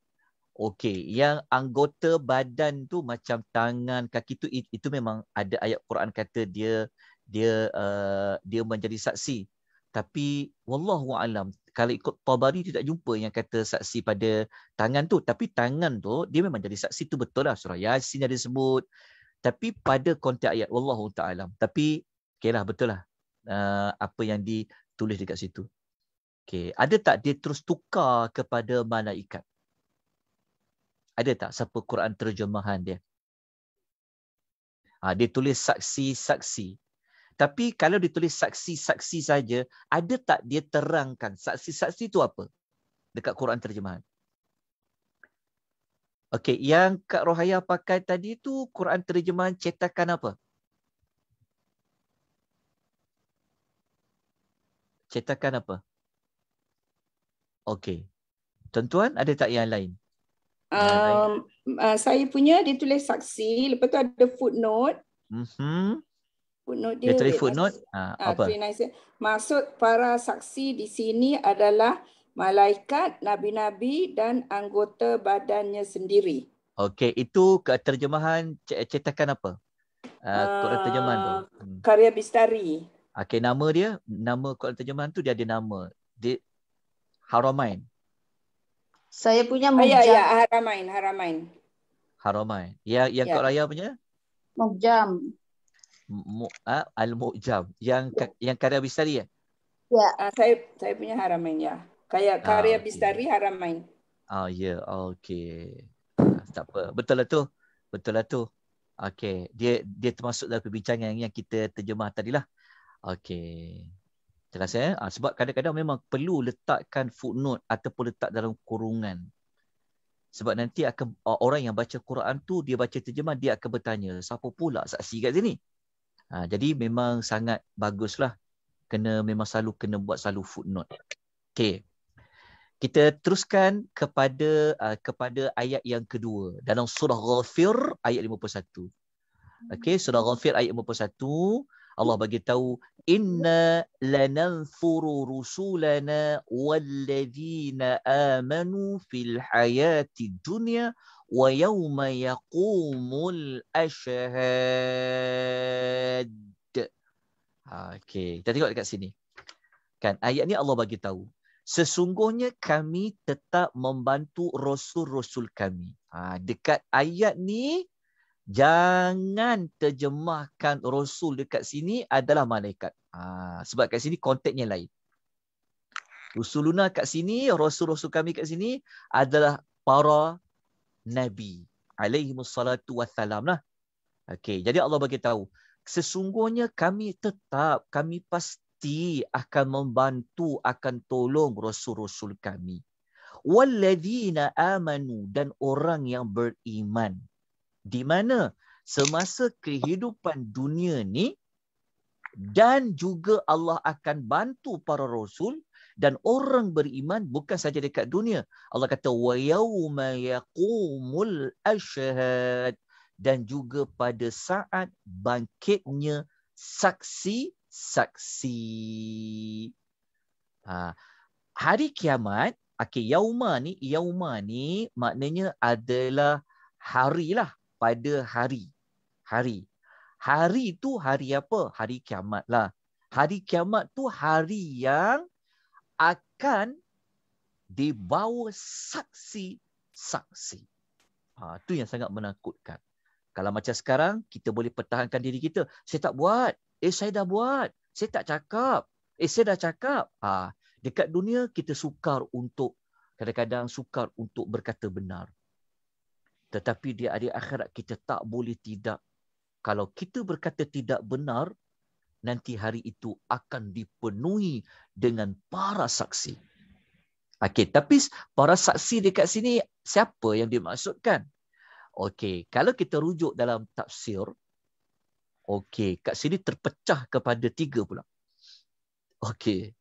Okey, yang anggota badan tu macam tangan, kaki tu itu memang ada ayat Quran kata dia dia uh, dia menjadi saksi. Tapi wallahu alam, kalau ikut Tabari tidak jumpa yang kata saksi pada tangan tu, tapi tangan tu dia memang jadi saksi tu betul lah surah Yasin ada sebut. Tapi pada konteks ayat wallahu taala. Tapi okeylah betul lah. Uh, apa yang ditulis dekat situ. Okay. Ada tak dia terus tukar kepada malaikat? Ada tak siapa Quran terjemahan dia? Ha, dia tulis saksi-saksi. Tapi kalau ditulis saksi-saksi saja, ada tak dia terangkan saksi-saksi itu apa? Dekat Quran terjemahan. Okey, yang Kak Rohaya pakai tadi tu Quran terjemahan cetakan apa? cetakan apa? Okey. Tuan-tuan ada tak yang lain? Um, yang lain? Um, uh, saya punya dia tulis saksi, lepas tu ada footnote. Mhm. Footnote dia. Dia tulis footnote. Ah, ah, apa? Maksud para saksi di sini adalah malaikat, nabi-nabi dan anggota badannya sendiri. Okey, itu terjemahan cetakan apa? Uh, ah, Kurang terjemahan tu. Uh, hmm. Karya Bistari. Okay, nama dia, nama kalau terjemahan tu dia ada nama. Dia, Haramain. Saya punya ah, ya, Mujam. Ya, ya, Haramain, Haramain. Haramain. Yang, yang ya. Kak Raya punya? Mujam. Mu, ha? Al-Mujam. Yang, ya. yang Karya Bistari ya? Ya. Ah, saya saya punya Haramain, ya. Kaya ah, Karya ah, Bistari, okay. Haramain. Ah, ya. Yeah. Okay. Tak apa. Betul lah tu. Betul lah tu. Okay. Dia dia termasuk dalam perbincangan yang kita terjemah tadi lah. Okay, Jelas ya? Ha, eh, ah, sebab kadang-kadang memang perlu letakkan footnote ataupun letak dalam kurungan. Sebab nanti akan orang yang baca Quran tu, dia baca terjemah, dia akan bertanya, siapa pula saksi kat sini? Ha, jadi memang sangat baguslah. Kena memang selalu kena buat selalu footnote. Okay, Kita teruskan kepada uh, kepada ayat yang kedua dalam surah Ghafir ayat 51. Okey, surah Ghafir ayat 51. Allah bagi tahu inna lananfuru rusulana walladhina amanu fil hayati dunya wa yawma yaqumul ashhad ha, okey kita tengok dekat sini kan ayat ni Allah bagi tahu sesungguhnya kami tetap membantu rasul-rasul kami ha, dekat ayat ni jangan terjemahkan rasul dekat sini adalah malaikat. Ha, sebab kat sini konteknya lain. Rasuluna kat sini, rasul-rasul kami kat sini adalah para nabi alaihi wassalatu wassalam lah. Okay, jadi Allah bagi tahu sesungguhnya kami tetap kami pasti akan membantu akan tolong rasul-rasul kami. Walladzina amanu dan orang yang beriman di mana semasa kehidupan dunia ni dan juga Allah akan bantu para rasul dan orang beriman bukan saja dekat dunia. Allah kata wa yauma yaqumul ashhad dan juga pada saat bangkitnya saksi-saksi. Ha, hari kiamat, okay, yauma ni, yauma ni maknanya adalah harilah pada hari. Hari. Hari tu hari apa? Hari kiamat lah. Hari kiamat tu hari yang akan dibawa saksi-saksi. Ha, tu yang sangat menakutkan. Kalau macam sekarang, kita boleh pertahankan diri kita. Saya tak buat. Eh, saya dah buat. Saya tak cakap. Eh, saya dah cakap. Ha, dekat dunia, kita sukar untuk, kadang-kadang sukar untuk berkata benar. Tetapi di hari akhirat kita tak boleh tidak. Kalau kita berkata tidak benar, nanti hari itu akan dipenuhi dengan para saksi. Okey, tapi para saksi dekat sini siapa yang dimaksudkan? Okey, kalau kita rujuk dalam tafsir, okey, kat sini terpecah kepada tiga pula. Okey.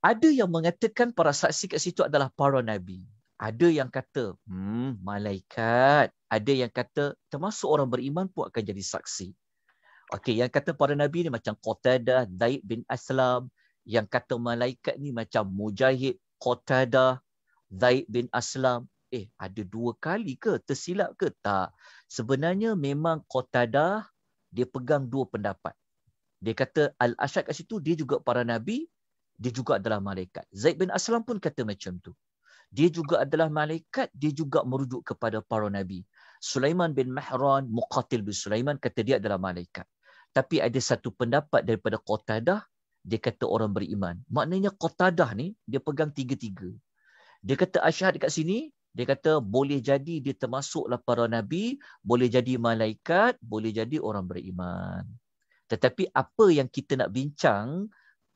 Ada yang mengatakan para saksi kat situ adalah para nabi ada yang kata hmm malaikat ada yang kata termasuk orang beriman pun akan jadi saksi okey yang kata para nabi ni macam qatadah Zaid bin aslam yang kata malaikat ni macam mujahid qatadah Zaid bin aslam eh ada dua kali ke tersilap ke tak sebenarnya memang qatadah dia pegang dua pendapat dia kata al-asyad kat situ dia juga para nabi dia juga adalah malaikat zaid bin aslam pun kata macam tu dia juga adalah malaikat dia juga merujuk kepada para nabi Sulaiman bin Mahran muqatil bin Sulaiman kata dia adalah malaikat tapi ada satu pendapat daripada Qatadah dia kata orang beriman maknanya Qatadah ni dia pegang tiga-tiga dia kata asyhad dekat sini dia kata boleh jadi dia termasuklah para nabi boleh jadi malaikat boleh jadi orang beriman tetapi apa yang kita nak bincang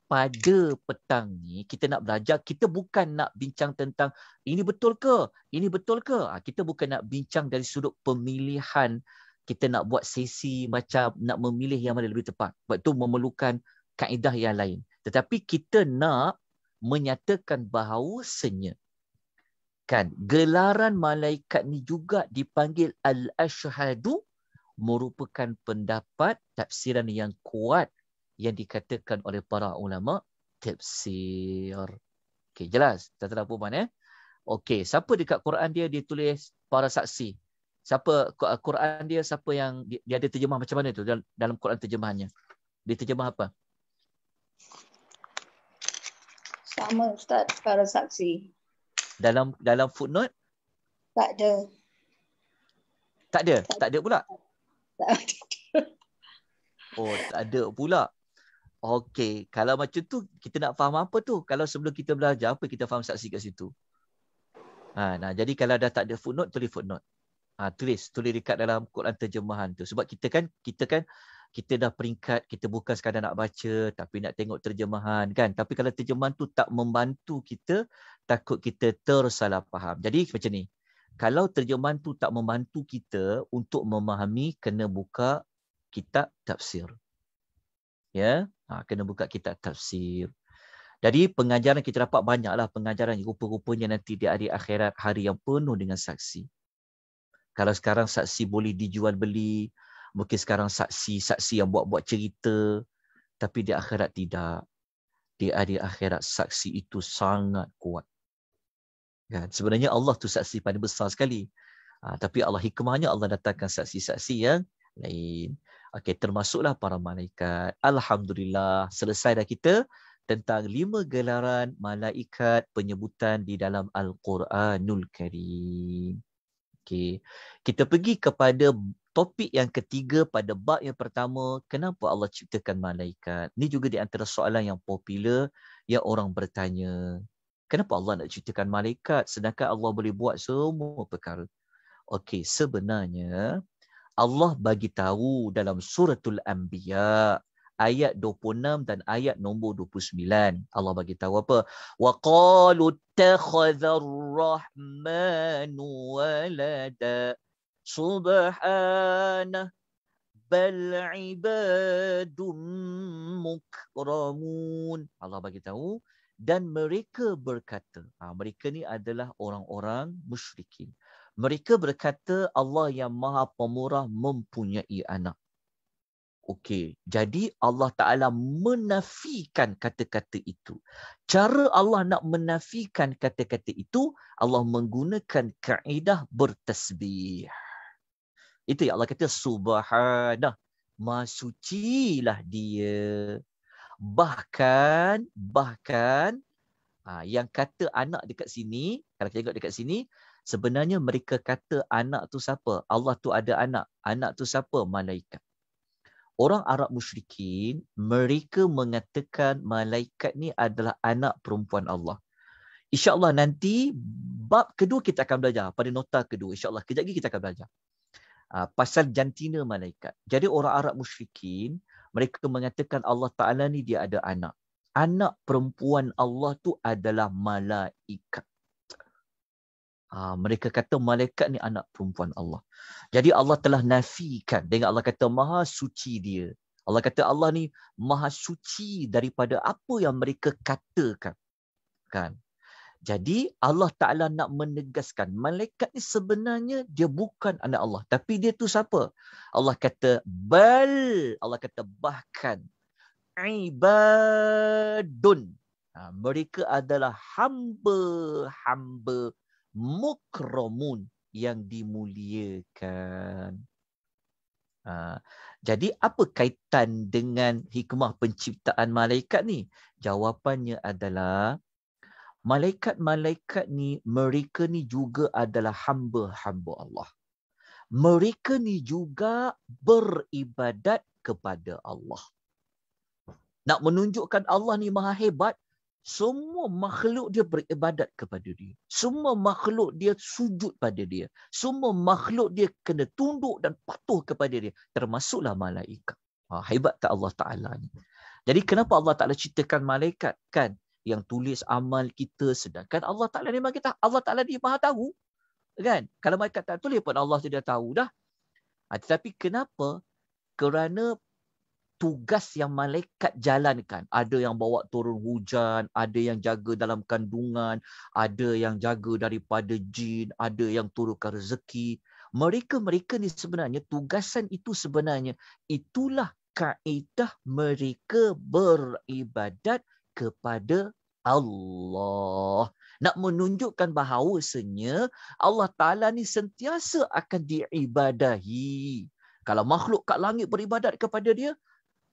pada petang ni kita nak belajar kita bukan nak bincang tentang ini betul ke ini betul ke ah, kita bukan nak bincang dari sudut pemilihan kita nak buat sesi macam nak memilih yang mana lebih tepat sebab tu memerlukan kaedah yang lain tetapi kita nak menyatakan bahawa bahawasanya kan gelaran malaikat ni juga dipanggil al-ashhadu merupakan pendapat tafsiran yang kuat yang dikatakan oleh para ulama tafsir. Okey, jelas. Tak tahu apa mana. Eh? Okey, siapa dekat Quran dia dia tulis para saksi. Siapa Quran dia siapa yang dia ada terjemah macam mana tu dalam, Quran terjemahannya? Dia terjemah apa? Sama ustaz para saksi. Dalam dalam footnote tak ada. Tak ada. tak ada pula. Tak ada. Oh, tak ada pula. Okey, kalau macam tu kita nak faham apa tu? Kalau sebelum kita belajar apa kita faham saksi kat situ. Ha, nah, jadi kalau dah tak ada footnote, tulis footnote. Ha, tulis, tulis dekat dalam Quran terjemahan tu. Sebab kita kan, kita kan, kita dah peringkat, kita bukan sekadar nak baca, tapi nak tengok terjemahan kan. Tapi kalau terjemahan tu tak membantu kita, takut kita tersalah faham. Jadi macam ni, kalau terjemahan tu tak membantu kita untuk memahami, kena buka kitab tafsir. Ya, yeah? ha, kena buka kitab tafsir. Jadi pengajaran kita dapat banyaklah pengajaran yang rupa-rupanya nanti di hari akhirat hari yang penuh dengan saksi. Kalau sekarang saksi boleh dijual beli, mungkin sekarang saksi-saksi yang buat-buat cerita tapi di akhirat tidak. Di hari akhirat saksi itu sangat kuat. Kan? Sebenarnya Allah tu saksi paling besar sekali. Ha, tapi Allah hikmahnya Allah datangkan saksi-saksi yang lain. Okay, termasuklah para malaikat. Alhamdulillah, selesai dah kita tentang lima gelaran malaikat penyebutan di dalam Al-Quranul Karim. Okay, kita pergi kepada topik yang ketiga pada bab yang pertama, kenapa Allah ciptakan malaikat? Ini juga di antara soalan yang popular yang orang bertanya. Kenapa Allah nak ciptakan malaikat sedangkan Allah boleh buat semua perkara? Okey, sebenarnya Allah bagi tahu dalam suratul anbiya ayat 26 dan ayat nombor 29 Allah bagi tahu apa wa qalu takhadhar rahmanu walada subhana bal ibadum mukramun Allah bagi tahu dan mereka berkata ha, mereka ni adalah orang-orang musyrikin mereka berkata Allah yang maha pemurah mempunyai anak. Okey, jadi Allah Ta'ala menafikan kata-kata itu. Cara Allah nak menafikan kata-kata itu, Allah menggunakan kaedah bertasbih. Itu yang Allah kata, subhanah, masucilah dia. Bahkan, bahkan, ah, yang kata anak dekat sini, kalau kita tengok dekat sini, sebenarnya mereka kata anak tu siapa? Allah tu ada anak. Anak tu siapa? Malaikat. Orang Arab musyrikin, mereka mengatakan malaikat ni adalah anak perempuan Allah. InsyaAllah nanti bab kedua kita akan belajar. Pada nota kedua. InsyaAllah kejap lagi kita akan belajar. Uh, pasal jantina malaikat. Jadi orang Arab musyrikin, mereka mengatakan Allah Ta'ala ni dia ada anak. Anak perempuan Allah tu adalah malaikat. Ha, mereka kata malaikat ni anak perempuan Allah. Jadi Allah telah nafikan dengan Allah kata maha suci dia. Allah kata Allah ni maha suci daripada apa yang mereka katakan. Kan? Jadi Allah Taala nak menegaskan malaikat ni sebenarnya dia bukan anak Allah tapi dia tu siapa? Allah kata bal Allah kata bahkan ibadun. Ha, mereka adalah hamba-hamba mukromun yang dimuliakan. Ha. Jadi apa kaitan dengan hikmah penciptaan malaikat ni? Jawapannya adalah malaikat-malaikat ni mereka ni juga adalah hamba-hamba Allah. Mereka ni juga beribadat kepada Allah. Nak menunjukkan Allah ni maha hebat, semua makhluk dia beribadat kepada dia. Semua makhluk dia sujud pada dia. Semua makhluk dia kena tunduk dan patuh kepada dia. Termasuklah malaikat. Ha, hebat tak Allah Ta'ala ni? Jadi kenapa Allah Ta'ala ceritakan malaikat kan? Yang tulis amal kita sedangkan Allah Ta'ala ni kita. Allah Ta'ala dia maha tahu. Kan? Kalau malaikat tak tulis pun Allah dia dah tahu dah. Ha, tetapi kenapa? Kerana tugas yang malaikat jalankan. Ada yang bawa turun hujan, ada yang jaga dalam kandungan, ada yang jaga daripada jin, ada yang turunkan rezeki. Mereka-mereka ni sebenarnya tugasan itu sebenarnya itulah kaedah mereka beribadat kepada Allah. Nak menunjukkan bahawasanya Allah Ta'ala ni sentiasa akan diibadahi. Kalau makhluk kat langit beribadat kepada dia,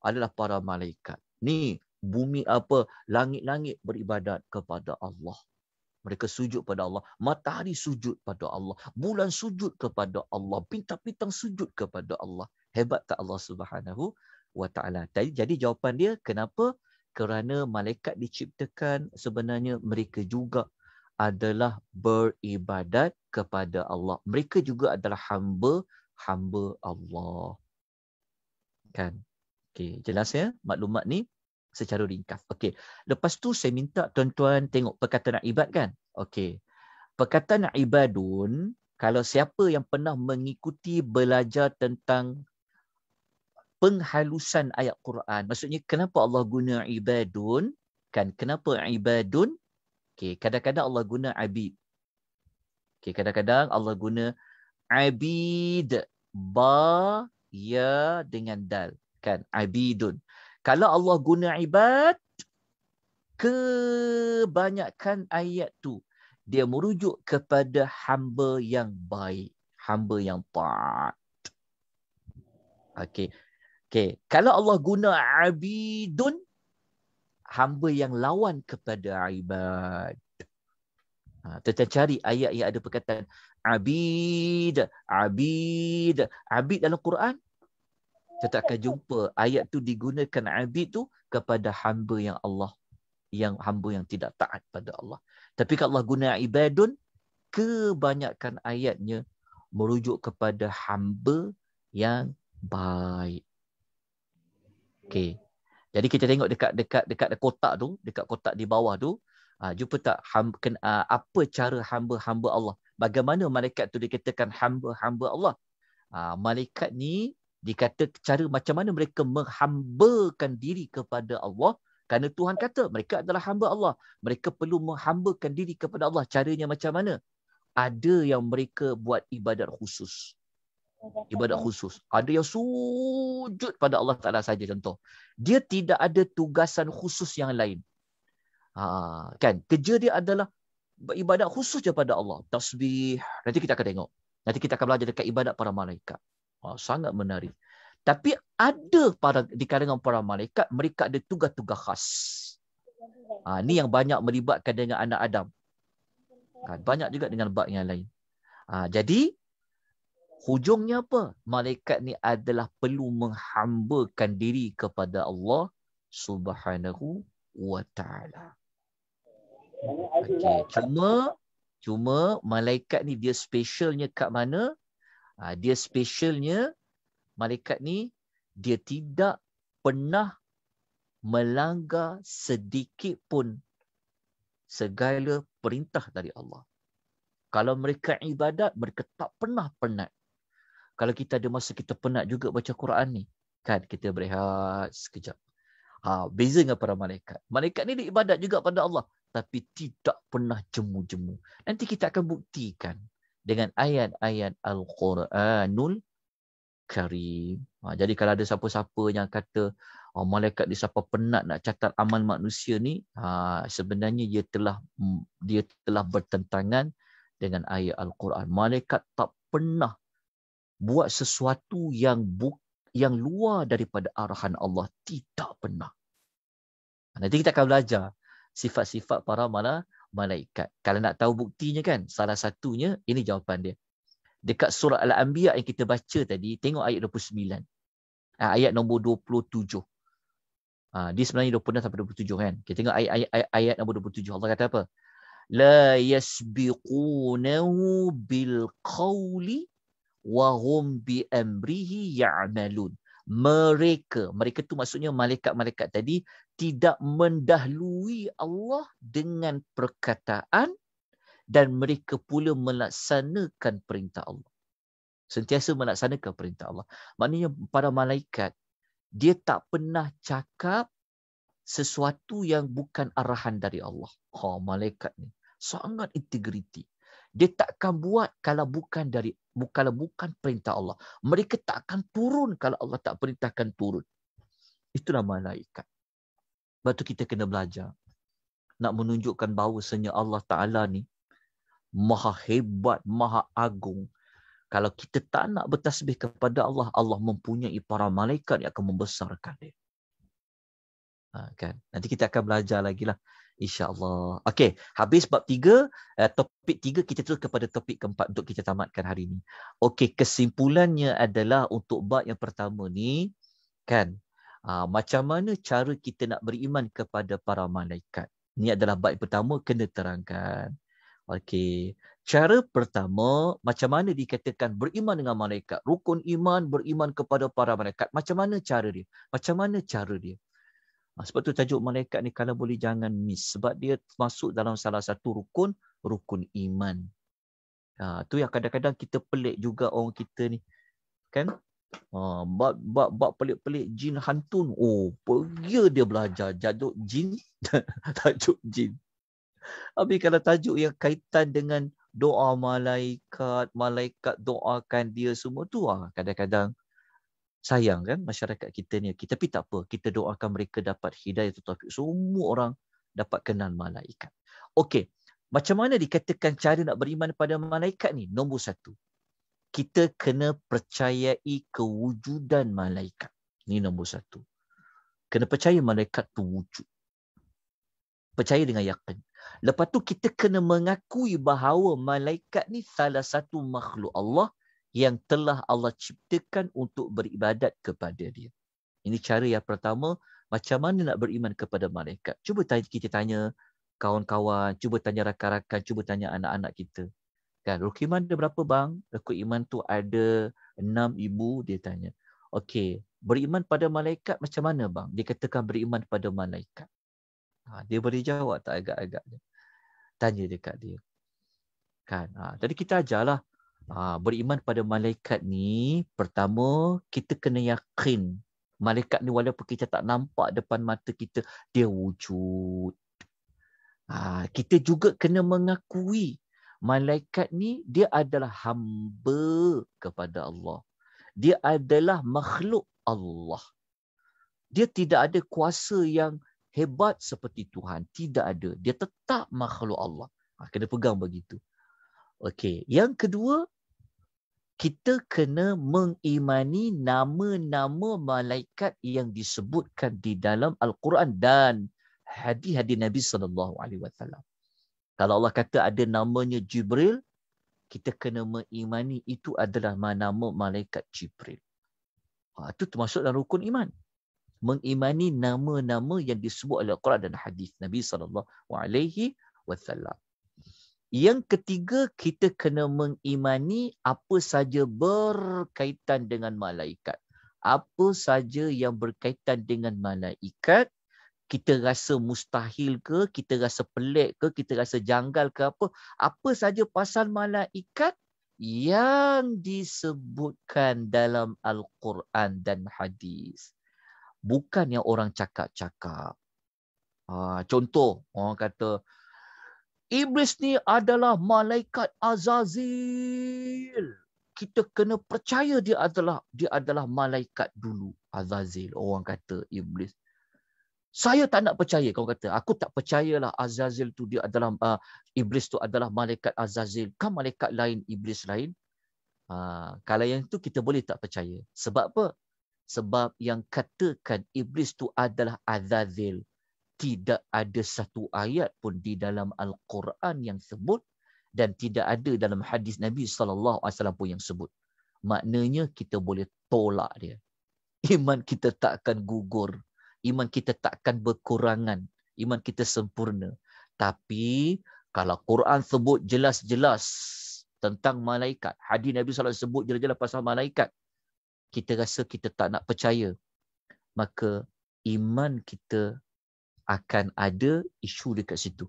adalah para malaikat. Ni bumi apa langit-langit beribadat kepada Allah. Mereka sujud pada Allah. Matahari sujud pada Allah. Bulan sujud kepada Allah. Pintar-pintar sujud kepada Allah. Hebat tak Allah subhanahu wa ta'ala. Jadi jawapan dia kenapa? Kerana malaikat diciptakan sebenarnya mereka juga adalah beribadat kepada Allah. Mereka juga adalah hamba-hamba Allah. Kan? Okey, jelas ya maklumat ni secara ringkas. Okey. Lepas tu saya minta tuan-tuan tengok perkataan ibad kan? Okey. Perkataan ibadun kalau siapa yang pernah mengikuti belajar tentang penghalusan ayat Quran. Maksudnya kenapa Allah guna ibadun? Kan kenapa ibadun? Okey, kadang-kadang Allah guna abid. Okey, kadang-kadang Allah guna abid ba ya dengan dal kan abidun. kalau Allah guna ibad kebanyakan ayat tu dia merujuk kepada hamba yang baik hamba yang taat okey okey kalau Allah guna abidun, hamba yang lawan kepada ibad kita ha, cari ayat yang ada perkataan abid, abid, abid dalam Quran cetakan jumpa ayat tu digunakan abid tu kepada hamba yang Allah yang hamba yang tidak taat pada Allah. Tapi kalau Allah guna ibadun kebanyakan ayatnya merujuk kepada hamba yang baik. Okey. Jadi kita tengok dekat dekat dekat kotak tu, dekat kotak di bawah tu, ha, jumpa tak hamba ha, apa cara hamba-hamba Allah? Bagaimana malaikat tu dikatakan hamba-hamba Allah? Ha, malaikat ni dikata cara macam mana mereka menghambakan diri kepada Allah kerana Tuhan kata mereka adalah hamba Allah mereka perlu menghambakan diri kepada Allah caranya macam mana ada yang mereka buat ibadat khusus ibadat khusus ada yang sujud pada Allah Taala saja contoh dia tidak ada tugasan khusus yang lain ha, kan kerja dia adalah ibadat khusus pada Allah tasbih nanti kita akan tengok nanti kita akan belajar dekat ibadat para malaikat Ha, sangat menarik. Tapi ada pada di kalangan para malaikat mereka ada tugas-tugas khas. Ha, ini yang banyak melibatkan dengan anak Adam. Ha, banyak juga dengan bab yang lain. Ha, jadi hujungnya apa? Malaikat ni adalah perlu menghambakan diri kepada Allah Subhanahu wa Okay. Cuma cuma malaikat ni dia spesialnya kat mana? Ha, dia specialnya malaikat ni dia tidak pernah melanggar sedikit pun segala perintah dari Allah. Kalau mereka ibadat, mereka tak pernah penat. Kalau kita ada masa kita penat juga baca Quran ni. Kan kita berehat sekejap. Ha, beza dengan para malaikat. Malaikat ni diibadat juga pada Allah. Tapi tidak pernah jemu-jemu. Nanti kita akan buktikan dengan ayat-ayat Al-Quranul Karim. Ha, jadi kalau ada siapa-siapa yang kata oh, malaikat ni siapa penat nak catat amal manusia ni, ha, sebenarnya dia telah mm, dia telah bertentangan dengan ayat Al-Quran. Malaikat tak pernah buat sesuatu yang bu- yang luar daripada arahan Allah tidak pernah. Nanti kita akan belajar sifat-sifat para malaikat malaikat. Kalau nak tahu buktinya kan, salah satunya ini jawapan dia. Dekat surah Al-Anbiya yang kita baca tadi, tengok ayat 29. Ah, ayat nombor 27. Ah di sebenarnya 26 sampai 27 kan. Kita tengok ayat ayat ayat nombor 27 Allah kata apa? La yasbiqunahu bil qawli wa hum bi amrihi ya'malun. Mereka, mereka tu maksudnya malaikat-malaikat tadi tidak mendahului Allah dengan perkataan dan mereka pula melaksanakan perintah Allah. Sentiasa melaksanakan perintah Allah. Maknanya para malaikat, dia tak pernah cakap sesuatu yang bukan arahan dari Allah. Ha, malaikat ni sangat integriti. Dia takkan buat kalau bukan dari kalau bukan perintah Allah. Mereka takkan turun kalau Allah tak perintahkan turun. Itulah malaikat. Sebab tu kita kena belajar. Nak menunjukkan bahawa bahawasanya Allah Ta'ala ni maha hebat, maha agung. Kalau kita tak nak bertasbih kepada Allah, Allah mempunyai para malaikat yang akan membesarkan dia. Ha, kan? Nanti kita akan belajar lagi lah. InsyaAllah. Okey, habis bab tiga. Eh, topik tiga, kita terus kepada topik keempat untuk kita tamatkan hari ini. Okey, kesimpulannya adalah untuk bab yang pertama ni, kan, Aa, ah, macam mana cara kita nak beriman kepada para malaikat? Ini adalah baik pertama kena terangkan. Okey. Cara pertama, macam mana dikatakan beriman dengan malaikat? Rukun iman beriman kepada para malaikat. Macam mana cara dia? Macam mana cara dia? Aa, ah, sebab tu tajuk malaikat ni kalau boleh jangan miss. Sebab dia masuk dalam salah satu rukun, rukun iman. Ha, tu yang kadang-kadang kita pelik juga orang kita ni. Kan? Ha, bab, bab, bab pelik-pelik jin hantu. Oh, pergi dia belajar jaduk jin. tajuk jin. Tapi kalau tajuk yang kaitan dengan doa malaikat, malaikat doakan dia semua tu ah kadang-kadang sayang kan masyarakat kita ni. Kita pi tak apa, kita doakan mereka dapat hidayah tu taufik. Semua orang dapat kenal malaikat. Okey. Macam mana dikatakan cara nak beriman pada malaikat ni? Nombor satu kita kena percayai kewujudan malaikat. Ini nombor satu. Kena percaya malaikat tu wujud. Percaya dengan yakin. Lepas tu kita kena mengakui bahawa malaikat ni salah satu makhluk Allah yang telah Allah ciptakan untuk beribadat kepada dia. Ini cara yang pertama, macam mana nak beriman kepada malaikat. Cuba tanya, kita tanya kawan-kawan, cuba tanya rakan-rakan, cuba tanya anak-anak kita kan rukun iman ada berapa bang rukun iman tu ada enam ibu dia tanya okey beriman pada malaikat macam mana bang dia katakan beriman pada malaikat ha, dia beri jawab tak agak-agak dia tanya dekat dia kan ha, tadi kita ajarlah ha, beriman pada malaikat ni pertama kita kena yakin malaikat ni walaupun kita tak nampak depan mata kita dia wujud Ha, kita juga kena mengakui malaikat ni dia adalah hamba kepada Allah. Dia adalah makhluk Allah. Dia tidak ada kuasa yang hebat seperti Tuhan. Tidak ada. Dia tetap makhluk Allah. Ha, kena pegang begitu. Okey. Yang kedua, kita kena mengimani nama-nama malaikat yang disebutkan di dalam Al-Quran dan hadis-hadis Nabi sallallahu alaihi wasallam. Kalau Allah kata ada namanya Jibril, kita kena mengimani itu adalah nama malaikat Jibril. Ha, itu termasuk dalam rukun iman. Mengimani nama-nama yang disebut oleh Al-Quran dan hadis Nabi sallallahu alaihi wasallam. Yang ketiga kita kena mengimani apa saja berkaitan dengan malaikat. Apa saja yang berkaitan dengan malaikat kita rasa mustahil ke, kita rasa pelik ke, kita rasa janggal ke apa, apa saja pasal malaikat yang disebutkan dalam Al-Quran dan hadis. Bukan yang orang cakap-cakap. Ha, contoh, orang kata, Iblis ni adalah malaikat Azazil. Kita kena percaya dia adalah dia adalah malaikat dulu. Azazil, orang kata Iblis saya tak nak percaya kau kata aku tak percayalah azazil tu dia adalah uh, iblis tu adalah malaikat azazil kan malaikat lain iblis lain uh, kalau yang tu kita boleh tak percaya sebab apa sebab yang katakan iblis tu adalah azazil tidak ada satu ayat pun di dalam al-Quran yang sebut dan tidak ada dalam hadis Nabi sallallahu alaihi wasallam pun yang sebut maknanya kita boleh tolak dia iman kita tak akan gugur iman kita takkan berkurangan iman kita sempurna tapi kalau Quran sebut jelas-jelas tentang malaikat hadis Nabi SAW sebut jelas-jelas pasal malaikat kita rasa kita tak nak percaya maka iman kita akan ada isu dekat situ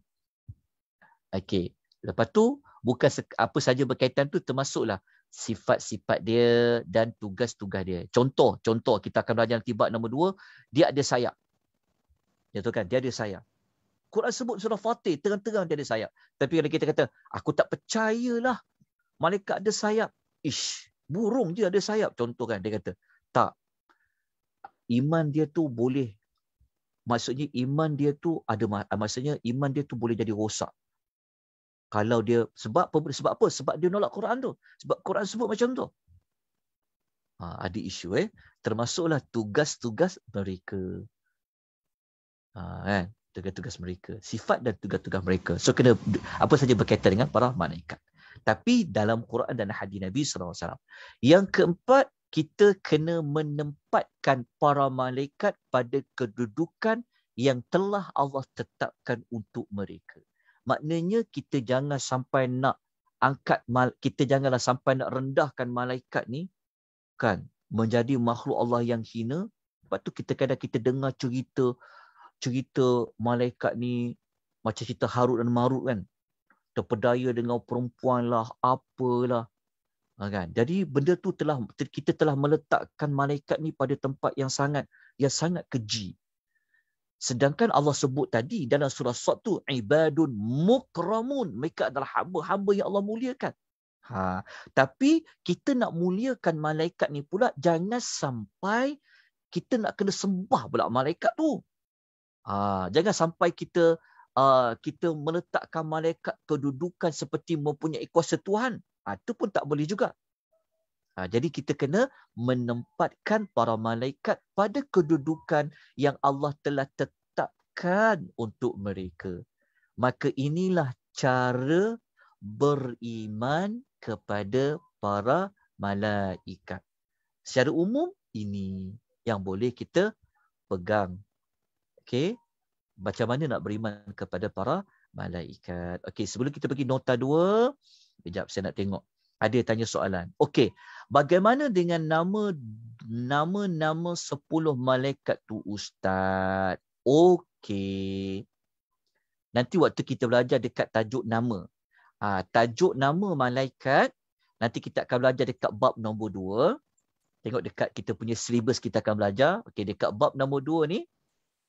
okey lepas tu bukan apa saja berkaitan tu termasuklah sifat-sifat dia dan tugas-tugas dia. Contoh, contoh kita akan belajar nanti bab nombor dua, dia ada sayap. Ya tu kan, dia ada sayap. Quran sebut surah Fatih, terang-terang dia ada sayap. Tapi kalau kita kata, aku tak percayalah malaikat ada sayap. Ish, burung je ada sayap. Contoh kan, dia kata, tak. Iman dia tu boleh, maksudnya iman dia tu ada, maksudnya iman dia tu boleh jadi rosak kalau dia sebab apa sebab apa sebab dia nolak Quran tu sebab Quran sebut macam tu ha, ada isu eh termasuklah tugas-tugas mereka ha, kan tugas-tugas mereka sifat dan tugas-tugas mereka so kena apa saja berkaitan dengan para malaikat tapi dalam Quran dan hadis Nabi SAW yang keempat kita kena menempatkan para malaikat pada kedudukan yang telah Allah tetapkan untuk mereka maknanya kita jangan sampai nak angkat mal- kita janganlah sampai nak rendahkan malaikat ni kan menjadi makhluk Allah yang hina lepas tu kita kadang kita dengar cerita cerita malaikat ni macam cerita Harut dan Marut kan terpedaya dengan perempuan lah apalah ha, kan jadi benda tu telah kita telah meletakkan malaikat ni pada tempat yang sangat yang sangat keji Sedangkan Allah sebut tadi dalam surah Sot tu ibadun mukramun. Mereka adalah hamba-hamba yang Allah muliakan. Ha. Tapi kita nak muliakan malaikat ni pula jangan sampai kita nak kena sembah pula malaikat tu. Ha. Jangan sampai kita uh, kita meletakkan malaikat kedudukan seperti mempunyai kuasa Tuhan. Ha. pun tak boleh juga. Ha, jadi kita kena menempatkan para malaikat pada kedudukan yang Allah telah tetapkan untuk mereka. Maka inilah cara beriman kepada para malaikat. Secara umum ini yang boleh kita pegang. Okey. Macam mana nak beriman kepada para malaikat. Okey, sebelum kita pergi nota dua, kejap saya nak tengok ada tanya soalan. Okey, bagaimana dengan nama nama-nama sepuluh malaikat tu ustaz? Okey. Nanti waktu kita belajar dekat tajuk nama. Ah, tajuk nama malaikat nanti kita akan belajar dekat bab nombor dua. Tengok dekat kita punya syllabus kita akan belajar. Okey, dekat bab nombor dua ni.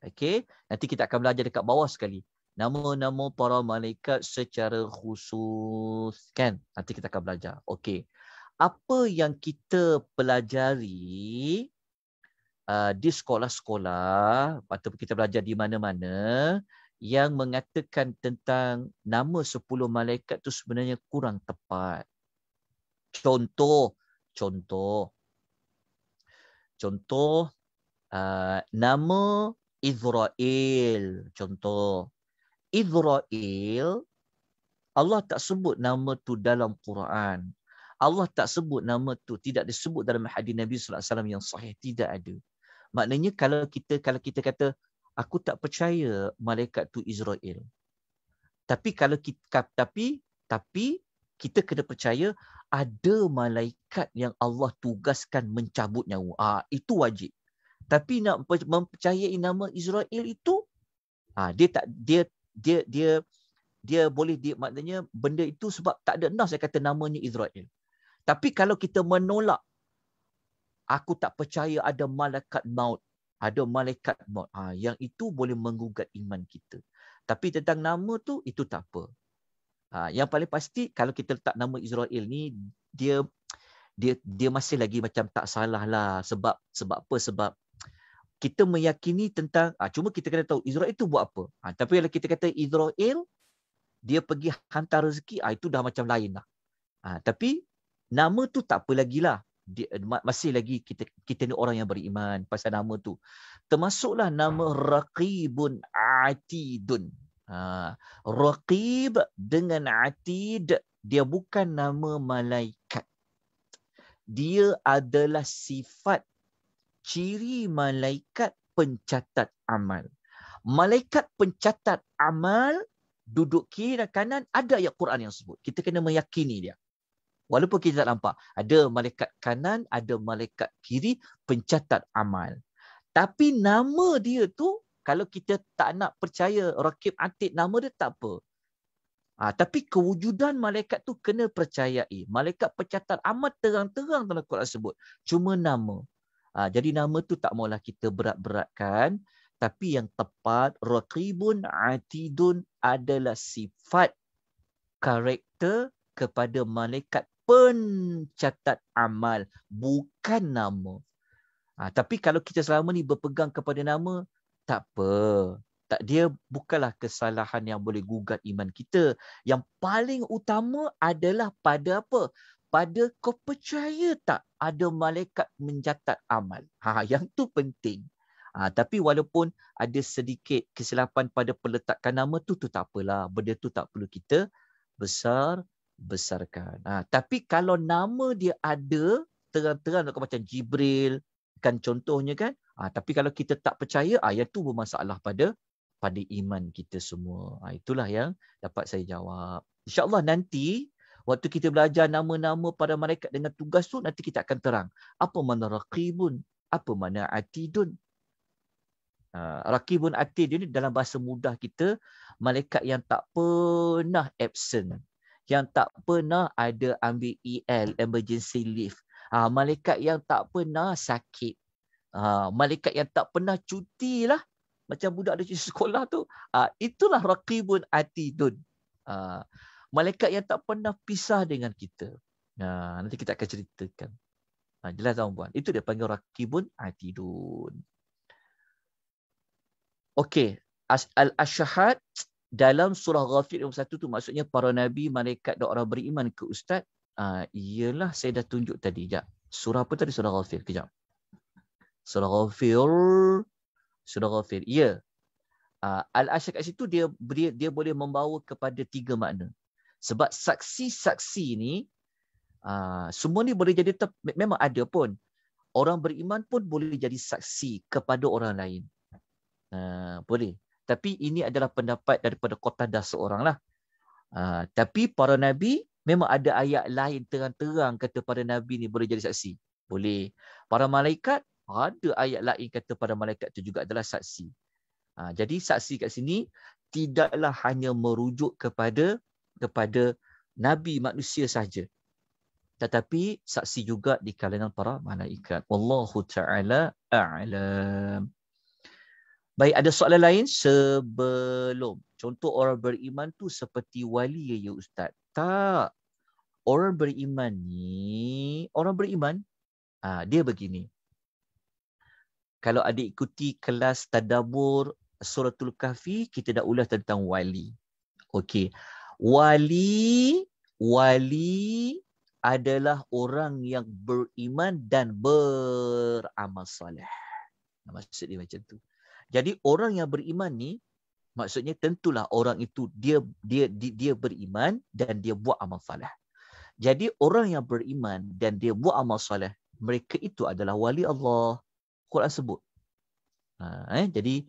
Okey, nanti kita akan belajar dekat bawah sekali nama-nama para malaikat secara khusus kan nanti kita akan belajar okey apa yang kita pelajari uh, di sekolah-sekolah ataupun kita belajar di mana-mana yang mengatakan tentang nama 10 malaikat tu sebenarnya kurang tepat contoh contoh contoh uh, nama Israel contoh Israel, Allah tak sebut nama tu dalam Quran. Allah tak sebut nama tu, tidak disebut dalam hadis Nabi sallallahu alaihi wasallam yang sahih tidak ada. Maknanya kalau kita kalau kita kata aku tak percaya malaikat tu Israel, Tapi kalau kita tapi tapi kita kena percaya ada malaikat yang Allah tugaskan mencabut nyawa. ha, itu wajib. Tapi nak mempercayai nama Israel itu ha, dia tak dia dia dia dia boleh dia maknanya benda itu sebab tak ada nas yang kata namanya Israel. Tapi kalau kita menolak aku tak percaya ada malaikat maut, ada malaikat maut. Ha, yang itu boleh menggugat iman kita. Tapi tentang nama tu itu tak apa. Ha, yang paling pasti kalau kita letak nama Israel ni dia dia dia masih lagi macam tak salah lah sebab sebab apa sebab kita meyakini tentang ha, cuma kita kena tahu Israel itu buat apa. Ha, tapi kalau kita kata Israel dia pergi hantar rezeki, ha, itu dah macam lain lah. Ha, tapi nama tu tak apa lagi lah. Dia, masih lagi kita kita ni orang yang beriman pasal nama tu. Termasuklah nama Raqibun Atidun. Ha, Raqib dengan Atid, dia bukan nama malaikat. Dia adalah sifat ciri malaikat pencatat amal. Malaikat pencatat amal duduk kiri dan kanan ada ayat Quran yang sebut. Kita kena meyakini dia. Walaupun kita tak nampak. Ada malaikat kanan, ada malaikat kiri pencatat amal. Tapi nama dia tu kalau kita tak nak percaya Rakib Atid nama dia tak apa. Ha, tapi kewujudan malaikat tu kena percayai. Malaikat pencatat amat terang-terang dalam Quran sebut. Cuma nama. Ha, jadi nama tu tak maulah kita berat-beratkan. Tapi yang tepat, Raqibun Atidun adalah sifat karakter kepada malaikat pencatat amal. Bukan nama. Ha, tapi kalau kita selama ni berpegang kepada nama, tak apa. Tak, dia bukanlah kesalahan yang boleh gugat iman kita. Yang paling utama adalah pada apa? pada kau percaya tak ada malaikat mencatat amal? Ha, yang tu penting. Ha, tapi walaupun ada sedikit kesilapan pada peletakkan nama tu, tu tak apalah. Benda tu tak perlu kita besar besarkan. Ha, tapi kalau nama dia ada terang-terang macam Jibril kan contohnya kan. Ha, tapi kalau kita tak percaya, ha, yang tu bermasalah pada pada iman kita semua. Ha, itulah yang dapat saya jawab. InsyaAllah nanti Waktu kita belajar nama-nama pada malaikat dengan tugas tu, nanti kita akan terang. Apa mana rakibun? Apa mana atidun? Uh, ha, rakibun atidun ni dalam bahasa mudah kita, malaikat yang tak pernah absent. Yang tak pernah ada ambil EL, emergency leave. uh, malaikat yang tak pernah sakit. uh, malaikat yang tak pernah cuti lah. Macam budak ada cuti sekolah tu. Uh, itulah rakibun atidun. Uh, malaikat yang tak pernah pisah dengan kita. Ha, nanti kita akan ceritakan. Ha, jelas tuan puan. Itu dia panggil rakibun atidun. Okey, al-asyhad dalam surah Ghafir ayat satu tu maksudnya para nabi, malaikat dan orang beriman ke ustaz. Ha, ialah saya dah tunjuk tadi jap. Surah apa tadi surah Ghafir kejap. Surah Ghafir surah Ghafir. Ya. Ha, al-asyhad kat situ dia, dia dia boleh membawa kepada tiga makna. Sebab saksi-saksi ni uh, semua ni boleh jadi ter- memang ada pun orang beriman pun boleh jadi saksi kepada orang lain. Uh, boleh. Tapi ini adalah pendapat daripada Qatadah seorang lah. Uh, ah, tapi para Nabi memang ada ayat lain terang-terang kata para Nabi ni boleh jadi saksi. Boleh. Para malaikat ada ayat lain kata para malaikat tu juga adalah saksi. Uh, jadi saksi kat sini tidaklah hanya merujuk kepada kepada nabi manusia saja tetapi saksi juga di kalangan para malaikat wallahu taala a'lam baik ada soalan lain sebelum contoh orang beriman tu seperti wali ya, ya ustaz tak orang beriman ni orang beriman ha, dia begini kalau adik ikuti kelas tadabbur suratul kahfi kita dah ulas tentang wali okey wali wali adalah orang yang beriman dan beramal soleh. Maksud dia macam tu. Jadi orang yang beriman ni maksudnya tentulah orang itu dia dia dia, dia beriman dan dia buat amal soleh. Jadi orang yang beriman dan dia buat amal soleh, mereka itu adalah wali Allah. Quran sebut. Ha, eh? jadi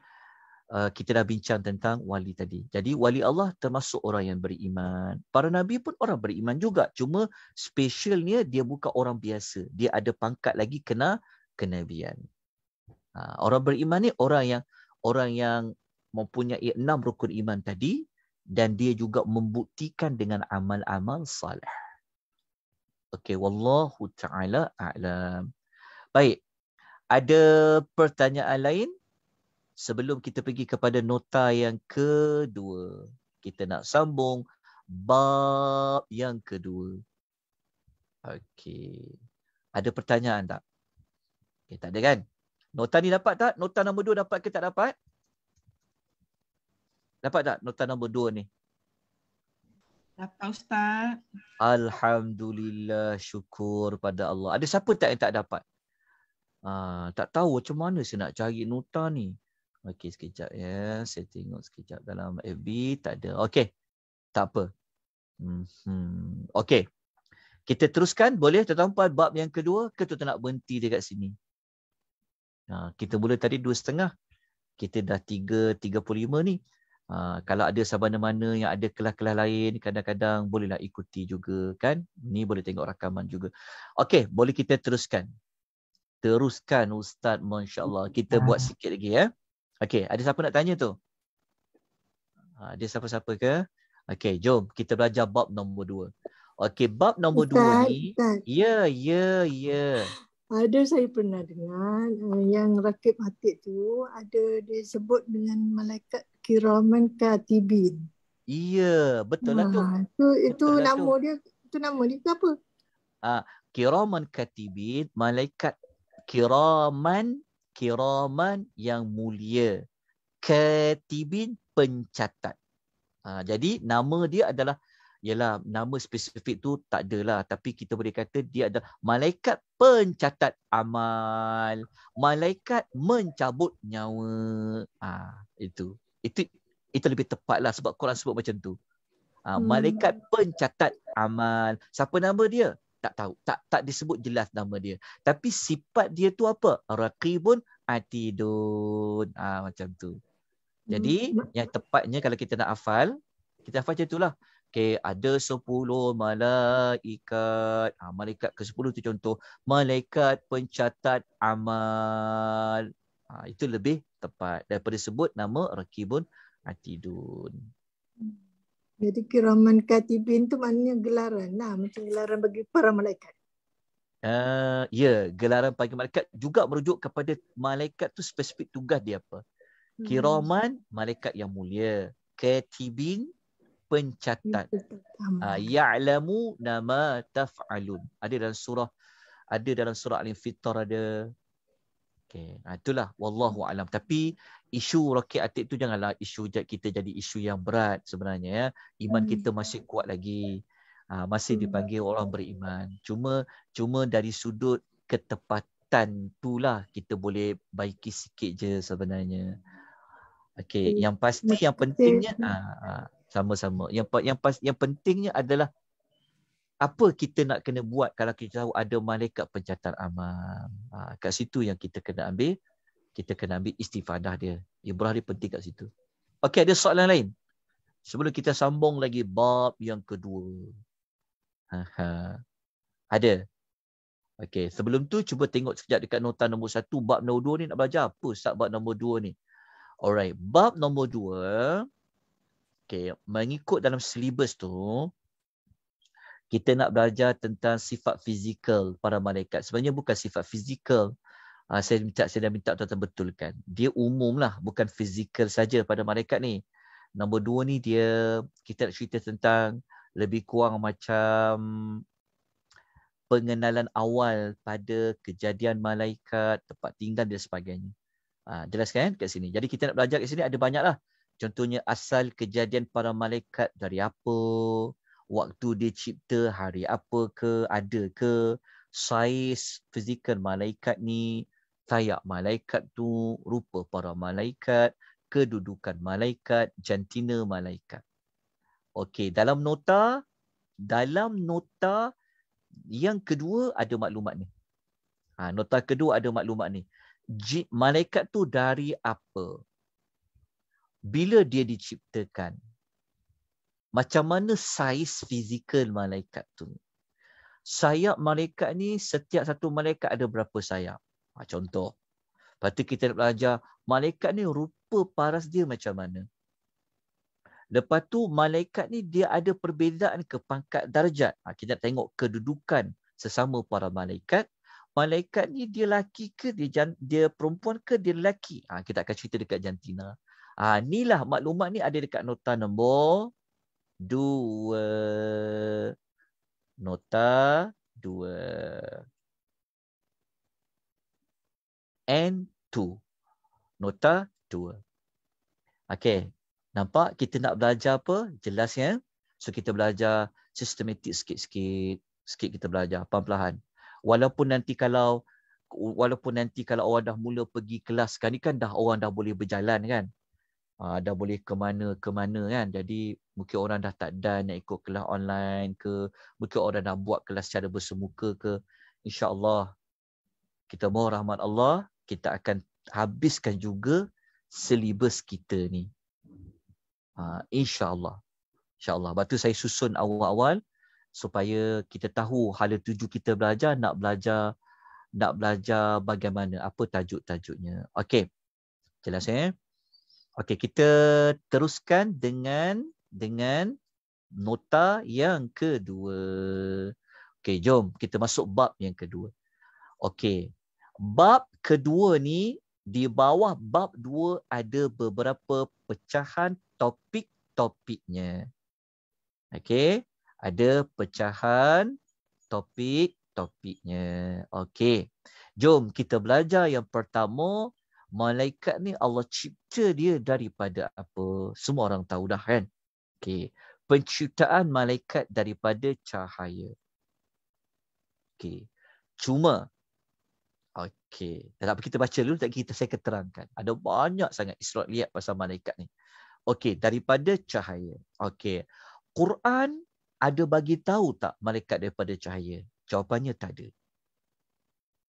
Uh, kita dah bincang tentang wali tadi. Jadi wali Allah termasuk orang yang beriman. Para nabi pun orang beriman juga. Cuma specialnya dia bukan orang biasa. Dia ada pangkat lagi kena kenabian. Ha, orang beriman ni orang yang orang yang mempunyai enam rukun iman tadi dan dia juga membuktikan dengan amal-amal salih. Okey, wallahu taala a'lam. Baik. Ada pertanyaan lain? sebelum kita pergi kepada nota yang kedua. Kita nak sambung bab yang kedua. Okey. Ada pertanyaan tak? Okay, tak ada kan? Nota ni dapat tak? Nota nombor dua dapat ke tak dapat? Dapat tak nota nombor dua ni? Dapat Ustaz. Alhamdulillah syukur pada Allah. Ada siapa tak yang tak dapat? Uh, tak tahu macam mana saya nak cari nota ni. Okey sekejap ya. Saya tengok sekejap dalam FB tak ada. Okey. Tak apa. Hmm. Okey. Kita teruskan boleh tuan-tuan puan bab yang kedua ke tuan nak berhenti dekat sini. Ha, kita mula tadi dua setengah. Kita dah tiga, tiga puluh lima ni. Ha, kalau ada sahabat mana yang ada kelah kelah lain, kadang-kadang bolehlah ikuti juga kan. Ni boleh tengok rakaman juga. Okey, boleh kita teruskan. Teruskan Ustaz, Masya Allah. Kita buat ah. sikit lagi ya. Eh? Okey, ada siapa nak tanya tu? Ha, ada siapa-siapa ke? Okey, jom kita belajar bab nombor dua. Okey, bab nombor dua ni. Ya, ya, ya. Ada saya pernah dengar eh, yang rakib hatik tu ada disebut dengan malaikat kiraman katibin. Iya, betul lah tu. Ha, tu itu betul lah nama tu. dia, itu nama dia ke apa? Ah, kiraman katibin, malaikat kiraman kiraman yang mulia. Ketibin pencatat. Ha, jadi nama dia adalah, ialah nama spesifik tu tak adalah. Tapi kita boleh kata dia adalah malaikat pencatat amal. Malaikat mencabut nyawa. Ha, itu. itu itu lebih tepat lah sebab Quran sebut macam tu. Ha, hmm. malaikat pencatat amal. Siapa nama dia? tak tahu tak tak disebut jelas nama dia tapi sifat dia tu apa raqibun atidun ah macam tu jadi hmm. yang tepatnya kalau kita nak hafal kita hafal macam itulah Okay, ada 10 malaikat. Ha, malaikat ke-10 tu contoh. Malaikat pencatat amal. Ha, itu lebih tepat daripada sebut nama Rakibun Atidun. Hmm. Jadi kiraman katibin tu maknanya gelaran lah. Macam gelaran bagi para malaikat. Uh, ya, yeah, gelaran bagi malaikat juga merujuk kepada malaikat tu spesifik tugas dia apa. Hmm. Kiraman, malaikat yang mulia. Katibin, pencatat. Uh, ah, ya'lamu nama taf'alun. Ada dalam surah ada dalam surah Al-Fitr ada. Okay. Nah, itulah wallahu alam. Tapi isu roket atik tu janganlah isu kita jadi isu yang berat sebenarnya ya. Iman hmm. kita masih kuat lagi. Ha, masih hmm. dipanggil orang beriman. Cuma cuma dari sudut ketepatan tu lah kita boleh baiki sikit je sebenarnya. Okey, hmm. yang pasti yang pentingnya ha, ha, sama-sama. Yang yang yang pentingnya adalah apa kita nak kena buat kalau kita tahu ada malaikat pencatat amal. Ha, kat situ yang kita kena ambil kita kena ambil istifadah dia. Ibrah dia penting kat situ. Okey, ada soalan lain? Sebelum kita sambung lagi bab yang kedua. Ha, ha Ada? Okey, sebelum tu cuba tengok sekejap dekat nota nombor satu. Bab nombor dua ni nak belajar apa Ustaz bab nombor dua ni? Alright, bab nombor dua. Okey, mengikut dalam silibus tu. Kita nak belajar tentang sifat fizikal para malaikat. Sebenarnya bukan sifat fizikal. Uh, saya minta saya dah minta tuan-tuan betulkan. Dia umumlah bukan fizikal saja pada mereka ni. Nombor dua ni dia kita nak cerita tentang lebih kurang macam pengenalan awal pada kejadian malaikat, tempat tinggal dan sebagainya. Ha, ah, jelas kan eh, kat sini. Jadi kita nak belajar kat sini ada banyaklah. Contohnya asal kejadian para malaikat dari apa, waktu dia cipta, hari apa ke, ada ke, saiz fizikal malaikat ni, tayak malaikat tu, rupa para malaikat, kedudukan malaikat, jantina malaikat. Okey, dalam nota, dalam nota yang kedua ada maklumat ni. Ha, nota kedua ada maklumat ni. Malaikat tu dari apa? Bila dia diciptakan? Macam mana saiz fizikal malaikat tu? Sayap malaikat ni, setiap satu malaikat ada berapa sayap? Ha, contoh. Lepas tu kita nak belajar malaikat ni rupa paras dia macam mana. Lepas tu malaikat ni dia ada perbezaan ke pangkat darjat. Ha, kita nak tengok kedudukan sesama para malaikat. Malaikat ni dia laki ke dia jan, dia perempuan ke dia laki. Ha, ah, kita akan cerita dekat jantina. Ha, inilah maklumat ni ada dekat nota nombor dua. Nota dua and to. Nota dua. Okay. Nampak kita nak belajar apa? Jelas ya. So kita belajar sistematik sikit-sikit. Sikit kita belajar. Pelan-pelan. Walaupun nanti kalau walaupun nanti kalau orang dah mula pergi kelas kan ni kan dah orang dah boleh berjalan kan. Uh, dah boleh ke mana ke mana kan. Jadi mungkin orang dah tak dan nak ikut kelas online ke mungkin orang dah buat kelas secara bersemuka ke insyaallah kita mohon rahmat Allah kita akan habiskan juga silibus kita ni. Ha, InsyaAllah. InsyaAllah. Lepas tu saya susun awal-awal supaya kita tahu hala tuju kita belajar, nak belajar nak belajar bagaimana, apa tajuk-tajuknya. Okey. Jelas eh? Okey, kita teruskan dengan dengan nota yang kedua. Okey, jom kita masuk bab yang kedua. Okey. Bab kedua ni di bawah bab dua ada beberapa pecahan topik-topiknya. Okey, ada pecahan topik-topiknya. Okey, jom kita belajar yang pertama. Malaikat ni Allah cipta dia daripada apa? Semua orang tahu dah kan? Okey, penciptaan malaikat daripada cahaya. Okey, cuma Okey. Tetapi kita baca dulu tak kita saya keterangkan. Ada banyak sangat Israel lihat pasal malaikat ni. Okey, daripada cahaya. Okey. Quran ada bagi tahu tak malaikat daripada cahaya? Jawapannya tak ada.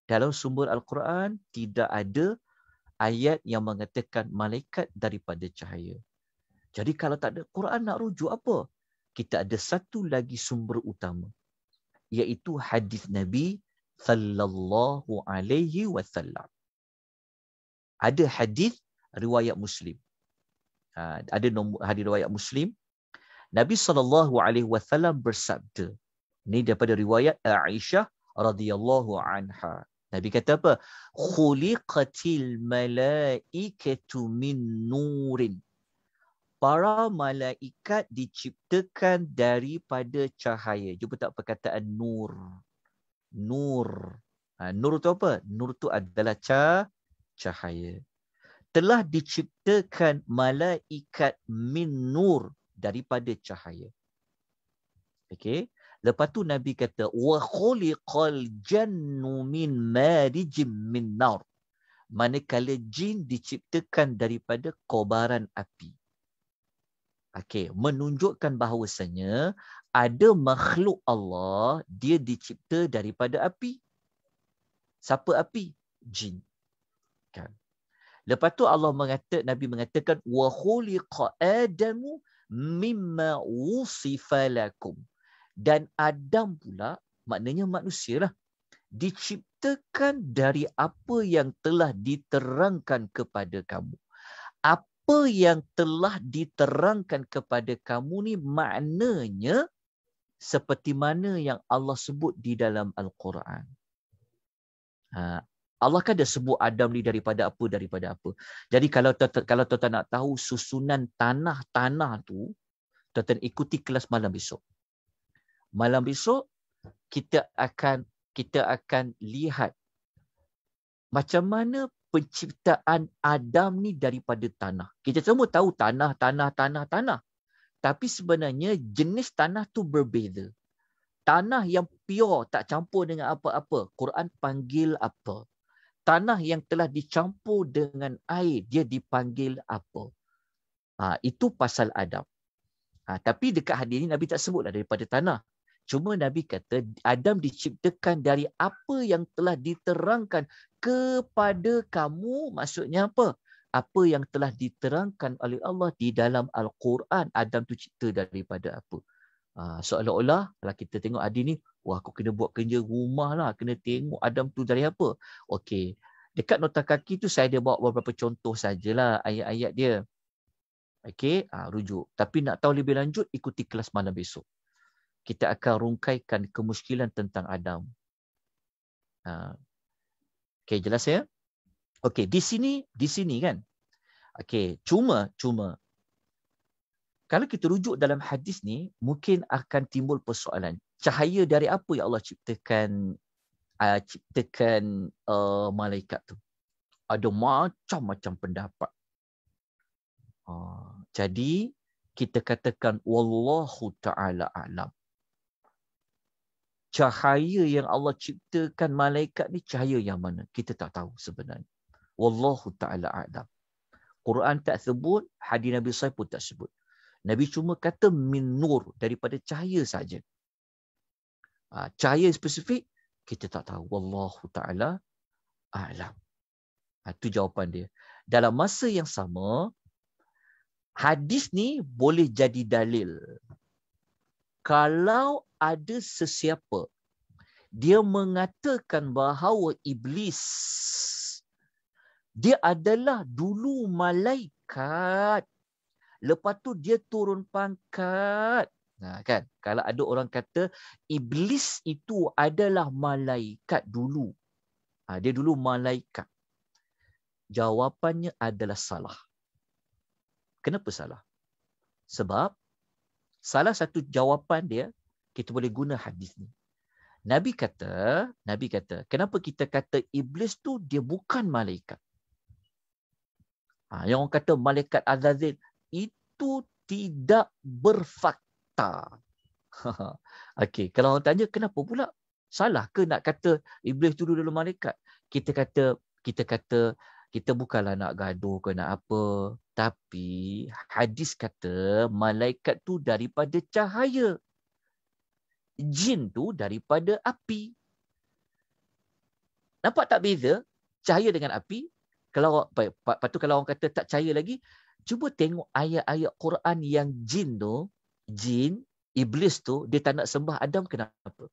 Dalam sumber Al-Quran tidak ada ayat yang mengatakan malaikat daripada cahaya. Jadi kalau tak ada Quran nak rujuk apa? Kita ada satu lagi sumber utama iaitu hadis Nabi sallallahu alaihi wasallam. Ada hadis riwayat Muslim. Ha, ada hadis riwayat Muslim. Nabi sallallahu alaihi wasallam bersabda. Ini daripada riwayat Aisyah radhiyallahu anha. Nabi kata apa? Khuliqatil malaikatu min nurin. Para malaikat diciptakan daripada cahaya. Jumpa tak perkataan nur? nur. Ha, nur tu apa? Nur tu adalah ca cahaya. Telah diciptakan malaikat min nur daripada cahaya. Okey. Lepas tu Nabi kata wa khuliqal jannu min marijim min nar. Manakala jin diciptakan daripada kobaran api. Okey, menunjukkan bahawasanya ada makhluk Allah dia dicipta daripada api. Siapa api? Jin. Kan? Lepas tu Allah mengata Nabi mengatakan wa khuliqa adamu mimma wusifa lakum. Dan Adam pula maknanya manusialah diciptakan dari apa yang telah diterangkan kepada kamu. Apa yang telah diterangkan kepada kamu ni maknanya seperti mana yang Allah sebut di dalam Al-Quran. Ha, Allah kan dah sebut Adam ni daripada apa, daripada apa. Jadi kalau kalau tuan-tuan nak tahu susunan tanah-tanah tu, tuan-tuan ikuti kelas malam besok. Malam besok, kita akan kita akan lihat macam mana penciptaan Adam ni daripada tanah. Kita semua tahu tanah, tanah, tanah, tanah. Tapi sebenarnya jenis tanah tu berbeza. Tanah yang pure tak campur dengan apa-apa. Quran panggil apa? Tanah yang telah dicampur dengan air, dia dipanggil apa? Ha, itu pasal Adam. Ha, tapi dekat hadis ini Nabi tak sebutlah daripada tanah. Cuma Nabi kata Adam diciptakan dari apa yang telah diterangkan kepada kamu maksudnya apa? apa yang telah diterangkan oleh Allah di dalam Al-Quran. Adam tu cipta daripada apa. Ha, seolah-olah kalau kita tengok Adi ni, wah aku kena buat kerja rumah lah. Kena tengok Adam tu dari apa. Okey. Dekat nota kaki tu saya ada bawa beberapa contoh sajalah ayat-ayat dia. Okey, ha, rujuk. Tapi nak tahu lebih lanjut, ikuti kelas malam besok. Kita akan rungkaikan kemuskilan tentang Adam. Ha. Okey, jelas ya? Okey, di sini, di sini kan. Okey, cuma, cuma. Kalau kita rujuk dalam hadis ni, mungkin akan timbul persoalan. Cahaya dari apa yang Allah ciptakan uh, ciptakan uh, malaikat tu? Ada macam-macam pendapat. Uh, jadi, kita katakan Wallahu ta'ala alam cahaya yang Allah ciptakan malaikat ni cahaya yang mana kita tak tahu sebenarnya Wallahu ta'ala a'lam. Quran tak sebut, hadis Nabi SAW pun tak sebut. Nabi cuma kata min nur, daripada cahaya saja. Ha, cahaya spesifik, kita tak tahu. Wallahu ta'ala a'lam. Itu ha, jawapan dia. Dalam masa yang sama, hadis ni boleh jadi dalil. Kalau ada sesiapa, dia mengatakan bahawa iblis dia adalah dulu malaikat lepas tu dia turun pangkat nah ha, kan kalau ada orang kata iblis itu adalah malaikat dulu ha, dia dulu malaikat jawapannya adalah salah kenapa salah sebab salah satu jawapan dia kita boleh guna hadis ni Nabi kata, Nabi kata, kenapa kita kata iblis tu dia bukan malaikat? Ha, yang orang kata malaikat Azazil itu tidak berfakta. Okey, kalau orang tanya kenapa pula? Salah ke nak kata iblis dulu dulu malaikat? Kita kata kita kata kita bukanlah nak gaduh ke nak apa, tapi hadis kata malaikat tu daripada cahaya. Jin tu daripada api. Nampak tak beza cahaya dengan api? kalau patu kalau orang kata tak percaya lagi cuba tengok ayat-ayat Quran yang jin tu jin iblis tu dia tak nak sembah Adam kenapa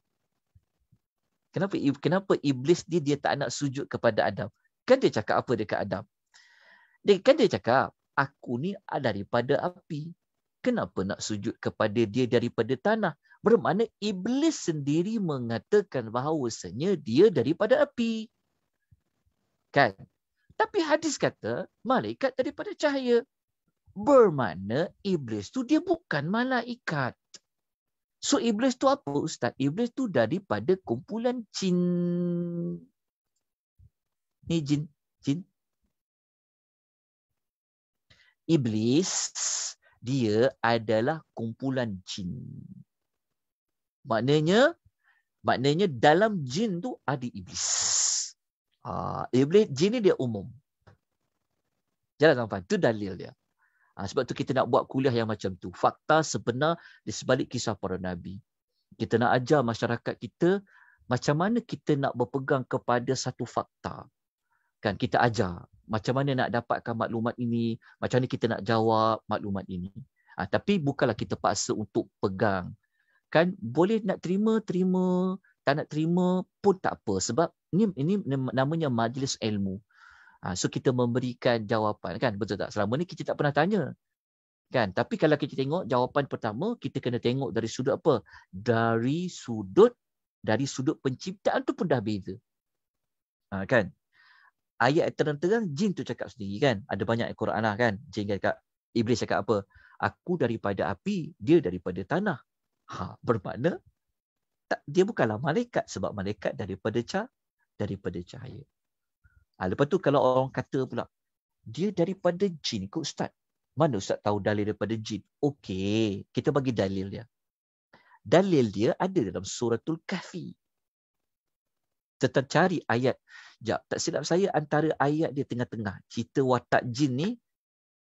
kenapa kenapa iblis dia dia tak nak sujud kepada Adam kan dia cakap apa dekat Adam dia kan dia cakap aku ni daripada api kenapa nak sujud kepada dia daripada tanah bermakna iblis sendiri mengatakan bahawasanya dia daripada api kan tapi hadis kata malaikat daripada cahaya. Bermakna iblis tu dia bukan malaikat. So iblis tu apa ustaz? Iblis tu daripada kumpulan jin. Ni jin, jin. Iblis dia adalah kumpulan jin. Maknanya maknanya dalam jin tu ada iblis. Uh, iblis, jin ni dia umum. Jelas tuan-tuan. Itu dalil dia. Uh, sebab tu kita nak buat kuliah yang macam tu. Fakta sebenar di sebalik kisah para Nabi. Kita nak ajar masyarakat kita macam mana kita nak berpegang kepada satu fakta. Kan kita ajar macam mana nak dapatkan maklumat ini, macam mana kita nak jawab maklumat ini. Ha, tapi bukanlah kita paksa untuk pegang. Kan boleh nak terima, terima tak nak terima pun tak apa sebab ini ini namanya majlis ilmu. Ha, so kita memberikan jawapan kan betul tak? Selama ni kita tak pernah tanya. Kan? Tapi kalau kita tengok jawapan pertama kita kena tengok dari sudut apa? Dari sudut dari sudut penciptaan tu pun dah beza. Ha, kan? Ayat terang-terang jin tu cakap sendiri kan? Ada banyak Al-Quran lah kan? Jin kata Iblis cakap apa? Aku daripada api, dia daripada tanah. Ha, bermakna tak, dia bukanlah malaikat sebab malaikat daripada cah daripada cahaya. Ha, lepas tu kalau orang kata pula dia daripada jin ke ustaz? Mana ustaz tahu dalil daripada jin? Okey, kita bagi dalil dia. Dalil dia ada dalam suratul kahfi. Tetap cari ayat. Jap, tak silap saya antara ayat dia tengah-tengah. Cerita watak jin ni,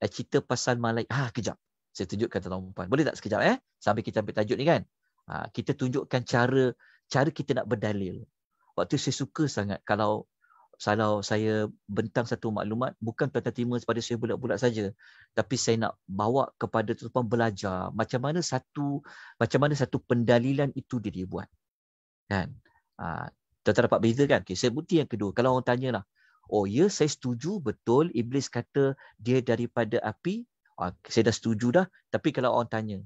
eh, cerita pasal malaikat. Ah kejap. Saya tunjukkan tuan-tuan. Boleh tak sekejap eh? Sambil kita ambil tajuk ni kan? Ha, kita tunjukkan cara cara kita nak berdalil. Waktu saya suka sangat kalau kalau saya bentang satu maklumat bukan tanda terima kepada saya bulat-bulat saja tapi saya nak bawa kepada tuan-tuan belajar macam mana satu macam mana satu pendalilan itu dia dibuat. Kan? Ha, tuan-tuan dapat beza kan? Okay, saya bukti yang kedua. Kalau orang tanyalah, oh ya saya setuju betul iblis kata dia daripada api. Ha, saya dah setuju dah tapi kalau orang tanya,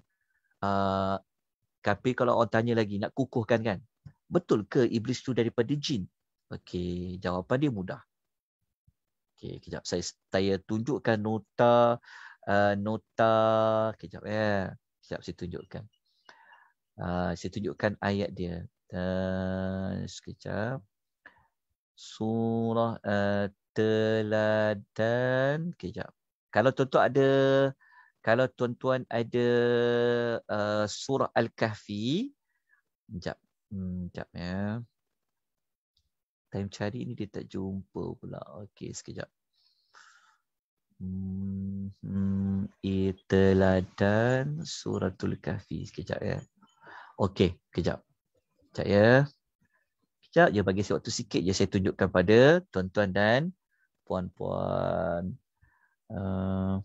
ah, tapi kalau orang tanya lagi nak kukuhkan kan? Betul ke iblis tu daripada jin? Okey, jawapan dia mudah. Okey, kejap saya saya tunjukkan nota uh, nota kejap ya. Eh. Kejap saya tunjukkan. Uh, saya tunjukkan ayat dia. Dan uh, sekejap. Surah uh, teladan. Kejap. Kalau tuan-tuan ada kalau tuan-tuan ada uh, surah Al-Kahfi, sekejap, hmm, sekejap ya. Time cari ni dia tak jumpa pula. Okey, sekejap. Hmm, hmm, Iteladan suratul kahfi. Sekejap ya. Okey, sekejap. Sekejap ya. Sekejap, dia bagi saya waktu sikit je. Saya tunjukkan pada tuan-tuan dan puan-puan. Uh,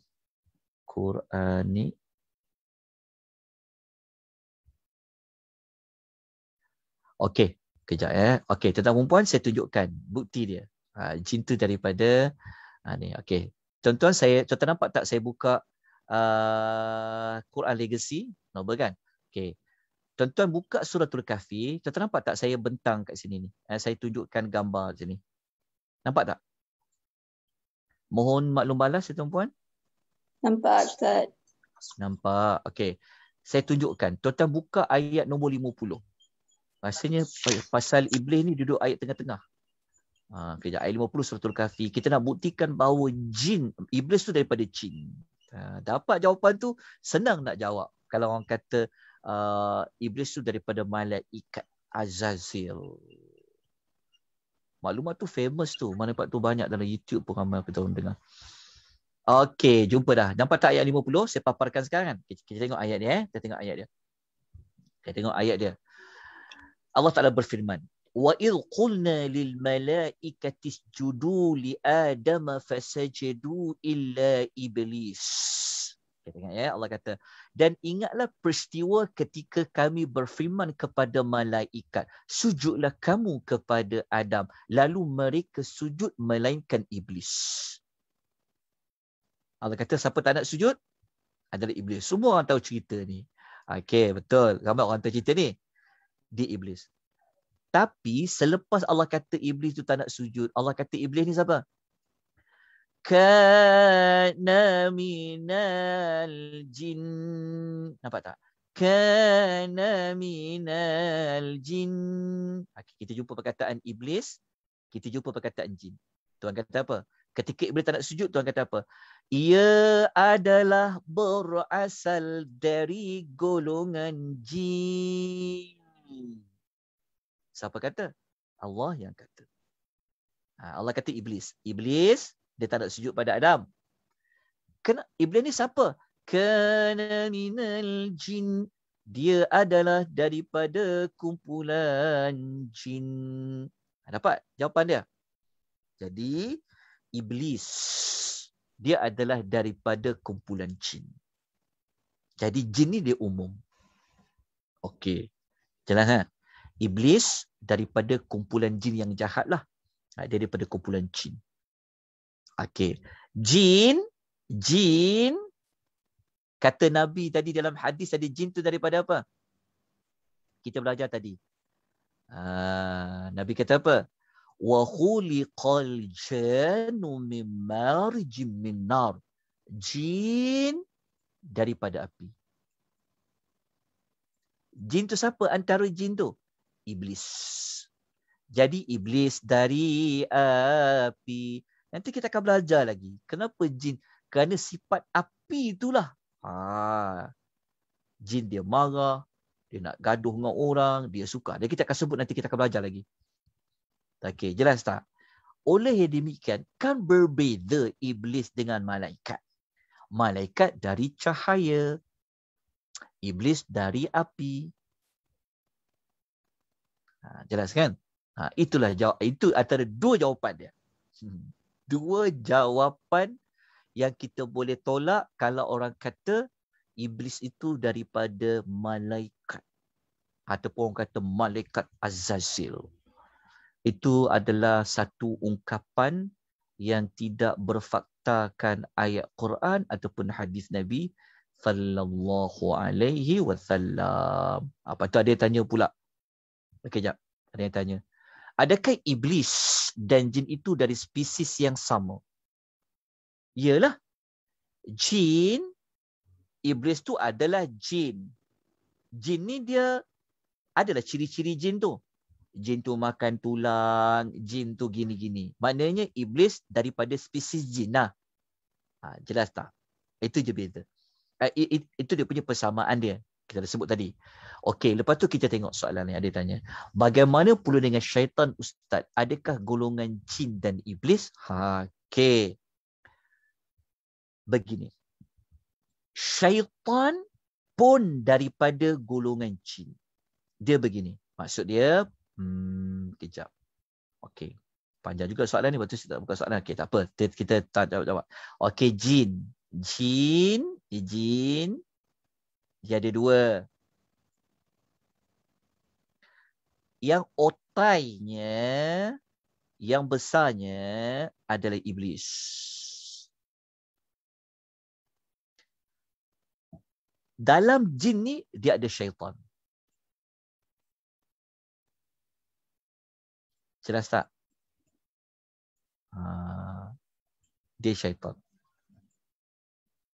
Qur'ani Okey, kejap ya. Eh. Okey, tentang perempuan saya tunjukkan bukti dia. Ha, cinta daripada ha, ni. Okey. Tuan-tuan saya tuan, tuan nampak tak saya buka uh, Quran Legacy novel kan? Okey. Tuan-tuan buka Suratul Kahfi, tuan, tuan nampak tak saya bentang kat sini ni. Eh, saya tunjukkan gambar sini. Nampak tak? Mohon maklum balas tuan-tuan. Ya, Nampak Ustaz. Nampak. Okey. Saya tunjukkan. Tuan-tuan buka ayat nombor 50. Rasanya pasal iblis ni duduk ayat tengah-tengah. Ha, kejap. Ayat 50 suratul kafi. Kita nak buktikan bahawa jin, iblis tu daripada jin. Ha, dapat jawapan tu, senang nak jawab. Kalau orang kata uh, iblis tu daripada malaikat Azazil. Maklumat tu famous tu. Mana dapat tu banyak dalam YouTube pun ramai kita orang dengar. Okey, jumpa dah. Nampak tak ayat 50? Saya paparkan sekarang kan. Kita, kita tengok ayat dia eh. Kita tengok ayat dia. Kita tengok ayat dia. Allah Taala berfirman, "Wa il qulna lil malaikatis judu li Adam fasajadu illa iblis." Kita tengok ya, Allah kata, "Dan ingatlah peristiwa ketika kami berfirman kepada malaikat, sujudlah kamu kepada Adam, lalu mereka sujud melainkan iblis." Allah kata siapa tak nak sujud adalah iblis. Semua orang tahu cerita ni. Okey, betul. Ramai orang tahu cerita ni. Di iblis. Tapi selepas Allah kata iblis tu tak nak sujud, Allah kata iblis ni siapa? Kana minal jin. Nampak tak? Kana minal jin. Okay, kita jumpa perkataan iblis, kita jumpa perkataan jin. Tuhan kata apa? Ketika Iblis tak nak sujud, Tuhan kata apa? Ia adalah berasal dari golongan jin. Siapa kata? Allah yang kata. Ha, Allah kata Iblis. Iblis, dia tak nak sujud pada Adam. Kena, Iblis ni siapa? Kana minal jin. Dia adalah daripada kumpulan jin. Ha, dapat jawapan dia? Jadi, iblis dia adalah daripada kumpulan jin. Jadi jin ni dia umum. Okey. Jelas kan? Iblis daripada kumpulan jin yang jahat lah. Ha, dia daripada kumpulan jin. Okey. Jin. Jin. Kata Nabi tadi dalam hadis tadi jin tu daripada apa? Kita belajar tadi. Uh, Nabi kata apa? wa khuliqal jannu min marjin min nar jin daripada api jin tu siapa antara jin tu iblis jadi iblis dari api nanti kita akan belajar lagi kenapa jin kerana sifat api itulah ha jin dia marah dia nak gaduh dengan orang dia suka dia kita akan sebut nanti kita akan belajar lagi Okey, jelas tak? Oleh yang demikian, kan berbeza iblis dengan malaikat. Malaikat dari cahaya. Iblis dari api. Ha, jelas kan? Ha, itulah jawab, itu antara dua jawapan dia. Hmm. Dua jawapan yang kita boleh tolak kalau orang kata iblis itu daripada malaikat. Ataupun orang kata malaikat Azazil itu adalah satu ungkapan yang tidak berfaktakan ayat Quran ataupun hadis Nabi sallallahu alaihi wasallam. Apa tu ada yang tanya pula? Okey jap. Ada yang tanya. Adakah iblis dan jin itu dari spesies yang sama? Iyalah. Jin iblis tu adalah jin. Jin ni dia adalah ciri-ciri jin tu jin tu makan tulang, jin tu gini-gini. Maknanya iblis daripada spesies jin lah. Ha, jelas tak? Itu je beza. Uh, eh, it, it, itu dia punya persamaan dia. Kita dah sebut tadi. Okey, lepas tu kita tengok soalan yang ada tanya. Bagaimana pula dengan syaitan ustaz? Adakah golongan jin dan iblis? Ha, okey. Begini. Syaitan pun daripada golongan jin. Dia begini. Maksud dia Hmm, kejap. Okey. Panjang juga soalan ni. Betul tak buka soalan. Okey, tak apa. Kita, tak jawab-jawab. Okey, jin. Jin. Jin. Dia ada dua. Yang otainya, yang besarnya adalah iblis. Dalam jin ni, dia ada syaitan. Jelas tak? Uh, dia syaitan.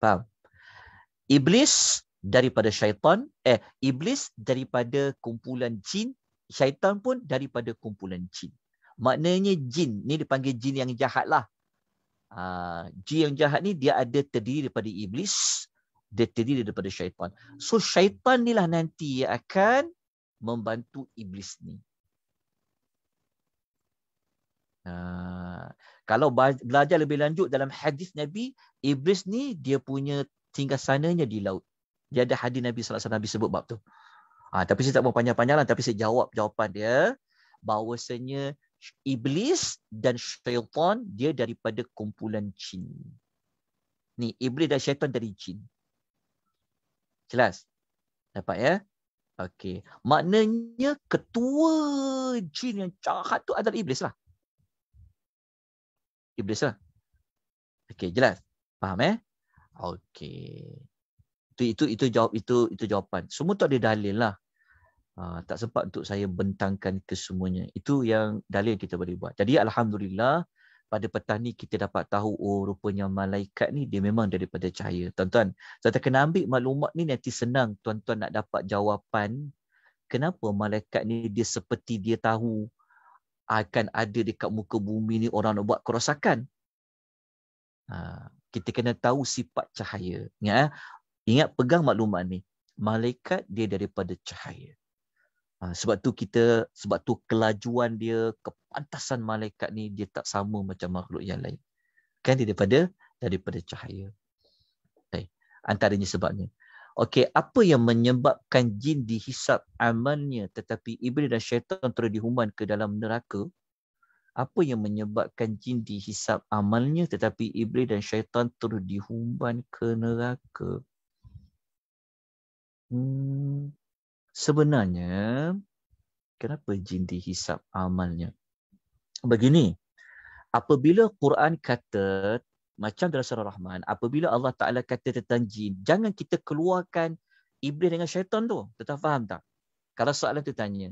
Faham? Iblis daripada syaitan. Eh, Iblis daripada kumpulan jin. Syaitan pun daripada kumpulan jin. Maknanya jin. Ni dipanggil jin yang jahat lah. Uh, jin yang jahat ni dia ada terdiri daripada iblis. Dia terdiri daripada syaitan. So syaitan ni lah nanti yang akan membantu iblis ni. Uh, kalau belajar lebih lanjut dalam hadis Nabi, Iblis ni dia punya tinggal sananya di laut. Dia ada hadis Nabi SAW Nabi sebut bab tu. Uh, tapi saya tak mau panjang-panjang lah. Tapi saya jawab jawapan dia. Bahawasanya Iblis dan syaitan dia daripada kumpulan jin. Ni Iblis dan syaitan dari jin. Jelas? Dapat ya? Okey. Maknanya ketua jin yang jahat tu adalah Iblis lah iblis lah. Okey, jelas. Faham eh? Okey. Itu, itu itu jawab itu itu jawapan. Semua tu ada dalil lah. Ha, tak sempat untuk saya bentangkan kesemuanya. Itu yang dalil yang kita boleh buat. Jadi alhamdulillah pada petang ni kita dapat tahu oh rupanya malaikat ni dia memang daripada cahaya. Tuan-tuan, saya kena ambil maklumat ni nanti senang tuan-tuan nak dapat jawapan kenapa malaikat ni dia seperti dia tahu akan ada dekat muka bumi ni orang nak buat kerosakan. Ha, kita kena tahu sifat cahaya. Ya? Ingat pegang maklumat ni. Malaikat dia daripada cahaya. Ha, sebab tu kita, sebab tu kelajuan dia, kepantasan malaikat ni dia tak sama macam makhluk yang lain. Kan dia daripada daripada cahaya. Eh, antaranya sebabnya. Okey, apa yang menyebabkan jin dihisap amannya tetapi iblis dan syaitan terus dihuman ke dalam neraka? Apa yang menyebabkan jin dihisap amalnya tetapi iblis dan syaitan terus dihuman ke neraka? Hmm, sebenarnya, kenapa jin dihisap amalnya? Begini, apabila Quran kata macam dalam surah Rahman, apabila Allah Ta'ala kata tentang jin, jangan kita keluarkan iblis dengan syaitan tu. Tentang faham tak? Kalau soalan tu tanya,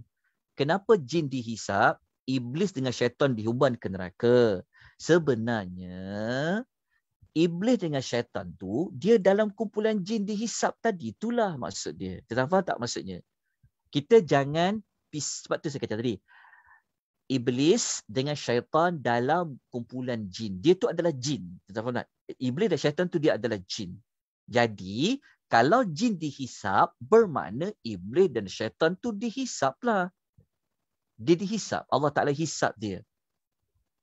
kenapa jin dihisap, iblis dengan syaitan dihuban ke neraka? Sebenarnya, iblis dengan syaitan tu, dia dalam kumpulan jin dihisap tadi. Itulah maksud dia. Tentang faham tak maksudnya? Kita jangan, sebab tu saya kata tadi, iblis dengan syaitan dalam kumpulan jin. Dia tu adalah jin. Iblis dan syaitan tu dia adalah jin. Jadi, kalau jin dihisap, bermakna iblis dan syaitan tu dihisaplah. Dia dihisap. Allah Ta'ala hisap dia.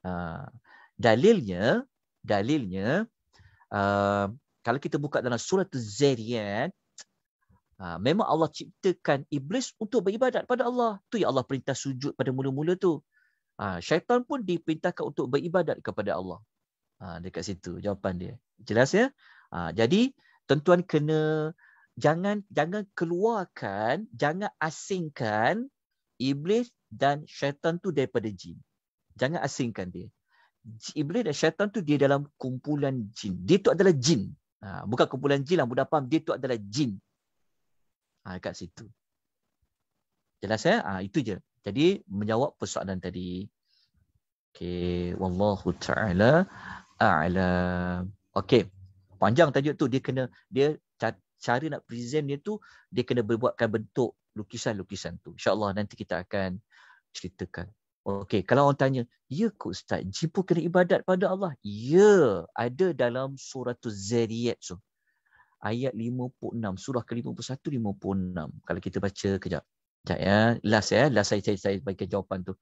Uh, dalilnya, dalilnya, uh, kalau kita buka dalam surat Zariyat, Ha, memang Allah ciptakan iblis untuk beribadat pada Allah. Tu yang Allah perintah sujud pada mula-mula tu. Ha, syaitan pun diperintahkan untuk beribadat kepada Allah. Ha, dekat situ jawapan dia. Jelas ya? Ha, jadi tentuan kena jangan jangan keluarkan, jangan asingkan iblis dan syaitan tu daripada jin. Jangan asingkan dia. Iblis dan syaitan tu dia dalam kumpulan jin. Dia tu adalah jin. Ha, bukan kumpulan jin lah. Mudah faham. Dia tu adalah jin. Ha, dekat situ. Jelas ya? Ha, itu je. Jadi menjawab persoalan tadi. Okey, wallahu taala a'la. Okey. Panjang tajuk tu dia kena dia cara nak present dia tu dia kena berbuatkan bentuk lukisan-lukisan tu. Insya-Allah nanti kita akan ceritakan. Okey, kalau orang tanya, ya ke ustaz, jin kena ibadat pada Allah? Ya, ada dalam surah Az-Zariyat tu. Ayat 56, surah ke-51 56. Kalau kita baca kejap. Sekejap ya. Last ya. Last saya, saya, saya bagi jawapan tu.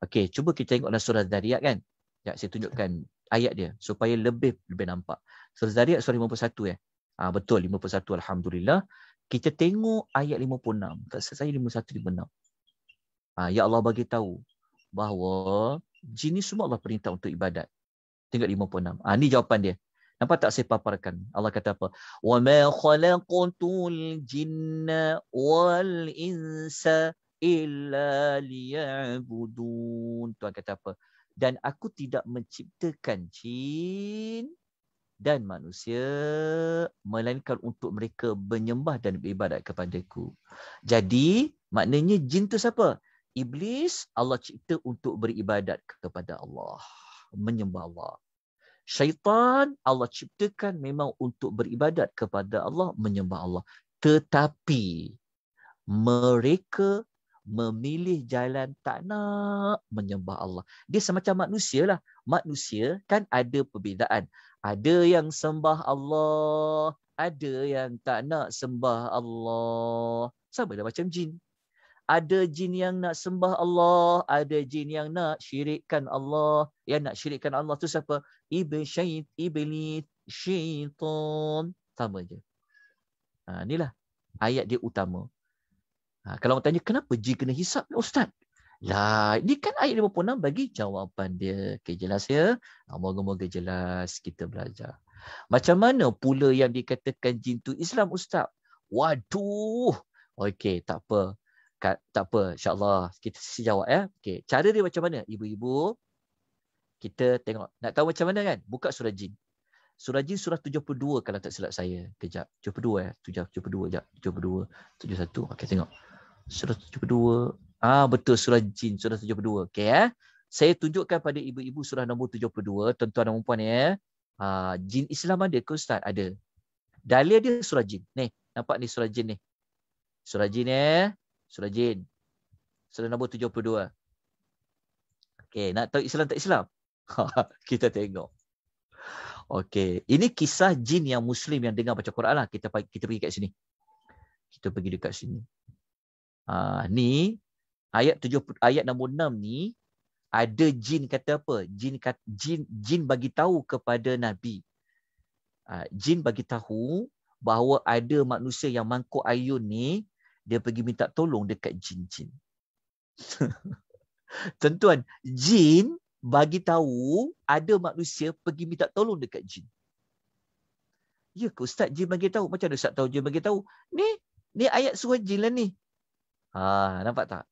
Okey, cuba kita tengok dalam surah Dariyat kan. Ya, saya tunjukkan ayat dia supaya lebih lebih nampak. Surah Dariyat surah 51 ya. Ha, betul 51 alhamdulillah. Kita tengok ayat 56. Tak saya 51 56. Ha, ya Allah bagi tahu bahawa jenis semua Allah perintah untuk ibadat. Tengok 56. Ah ha, ni jawapan dia. Nampak tak saya paparkan? Allah kata apa? Wa وَمَا خَلَقُتُ الْجِنَّ وَالْإِنْسَ إِلَّا لِيَعْبُدُونَ Tuhan kata apa? Dan aku tidak menciptakan jin dan manusia melainkan untuk mereka menyembah dan beribadat kepadaku. Jadi, maknanya jin tu siapa? Iblis Allah cipta untuk beribadat kepada Allah. Menyembah Allah syaitan Allah ciptakan memang untuk beribadat kepada Allah, menyembah Allah. Tetapi mereka memilih jalan tak nak menyembah Allah. Dia semacam manusia lah. Manusia kan ada perbezaan. Ada yang sembah Allah, ada yang tak nak sembah Allah. Sama lah macam jin. Ada jin yang nak sembah Allah, ada jin yang nak syirikkan Allah. Yang nak syirikkan Allah tu siapa? Ibn syait, ibni syaitan. Sama je. Ha, inilah ayat dia utama. Ha, kalau orang tanya, kenapa ji kena hisap ni Ustaz? Lah, ini kan ayat 56 bagi jawapan dia. Okay, jelas ya? Ha, moga-moga jelas kita belajar. Macam mana pula yang dikatakan jin tu Islam Ustaz? Waduh. Okey, tak apa. Tak apa, insyaAllah. Kita sisi jawab ya. Okay. Cara dia macam mana? Ibu-ibu, kita tengok. Nak tahu macam mana kan? Buka surah jin. Surah jin surah 72 kalau tak silap saya. Kejap. 72 ya. Eh? 72 kejap. 72. 71. Okey tengok. Surah 72. Ah betul surah jin surah 72. Okey ya. Eh? Saya tunjukkan pada ibu-ibu surah nombor 72. Tuan-tuan dan puan ya. Eh? Ah, jin Islam ada ke Ustaz? Ada. Dalil dia surah jin. Ni. Nampak ni surah jin ni. Surah jin ya. Eh? Surah jin. Surah nombor 72. Okey, nak tahu Islam tak Islam? kita tengok. Okey, ini kisah jin yang muslim yang dengar baca Quran lah. Kita kita pergi kat sini. Kita pergi dekat sini. Uh, ni ayat 7 ayat nombor 6 ni ada jin kata apa? Jin kata jin jin bagi tahu kepada nabi. Uh, jin bagi tahu bahawa ada manusia yang mangkuk ayun ni dia pergi minta tolong dekat jin-jin. Tentuan jin bagi tahu ada manusia pergi minta tolong dekat jin. Ya ke ustaz jin bagi tahu macam ada ustaz tahu jin bagi tahu. Ni ni ayat surah jin lah ni. Ha nampak tak?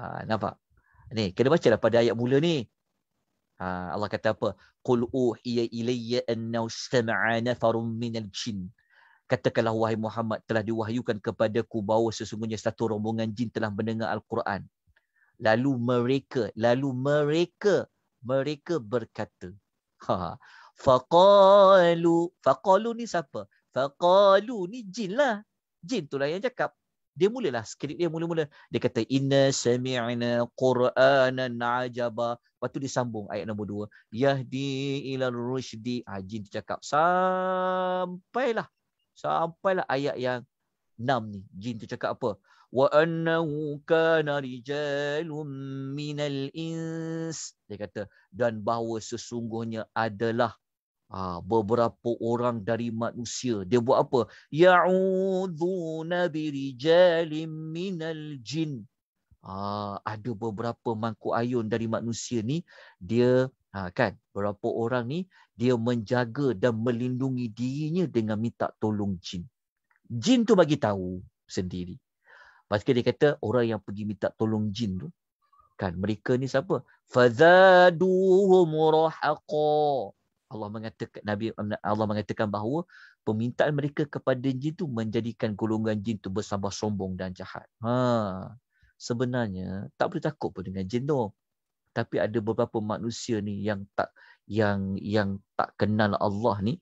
Ha nampak. Ni kena baca lah pada ayat mula ni. Ha Allah kata apa? Qul uhiya ilayya annahu istama'a min al jin. Katakanlah wahai Muhammad telah diwahyukan kepadaku bahawa sesungguhnya satu rombongan jin telah mendengar Al-Quran lalu mereka lalu mereka mereka berkata ha, ha faqalu faqalu ni siapa faqalu ni jin lah jin tu lah yang cakap dia mulalah skrip dia mula-mula dia kata inna sami'na qur'anan ajaba lepas tu disambung ayat nombor dua, yahdi ilal rusydi ah, ha, jin tu cakap sampailah sampailah ayat yang enam ni jin tu cakap apa وأنه كان رجال من الإنس dia kata dan bahawa sesungguhnya adalah ha, beberapa orang dari manusia dia buat apa ya'udzuna birijalim minal jin ha, ada beberapa mangkuk ayun dari manusia ni dia ha, kan beberapa orang ni dia menjaga dan melindungi dirinya dengan minta tolong jin jin tu bagi tahu sendiri Pastikan dia kata orang yang pergi minta tolong jin tu kan mereka ni siapa? Fazaduhum rahaqa. Allah mengatakan Nabi Allah mengatakan bahawa permintaan mereka kepada jin tu menjadikan golongan jin tu bersambah sombong dan jahat. Ha. Sebenarnya tak perlu takut pun dengan jin tu. Tapi ada beberapa manusia ni yang tak yang yang tak kenal Allah ni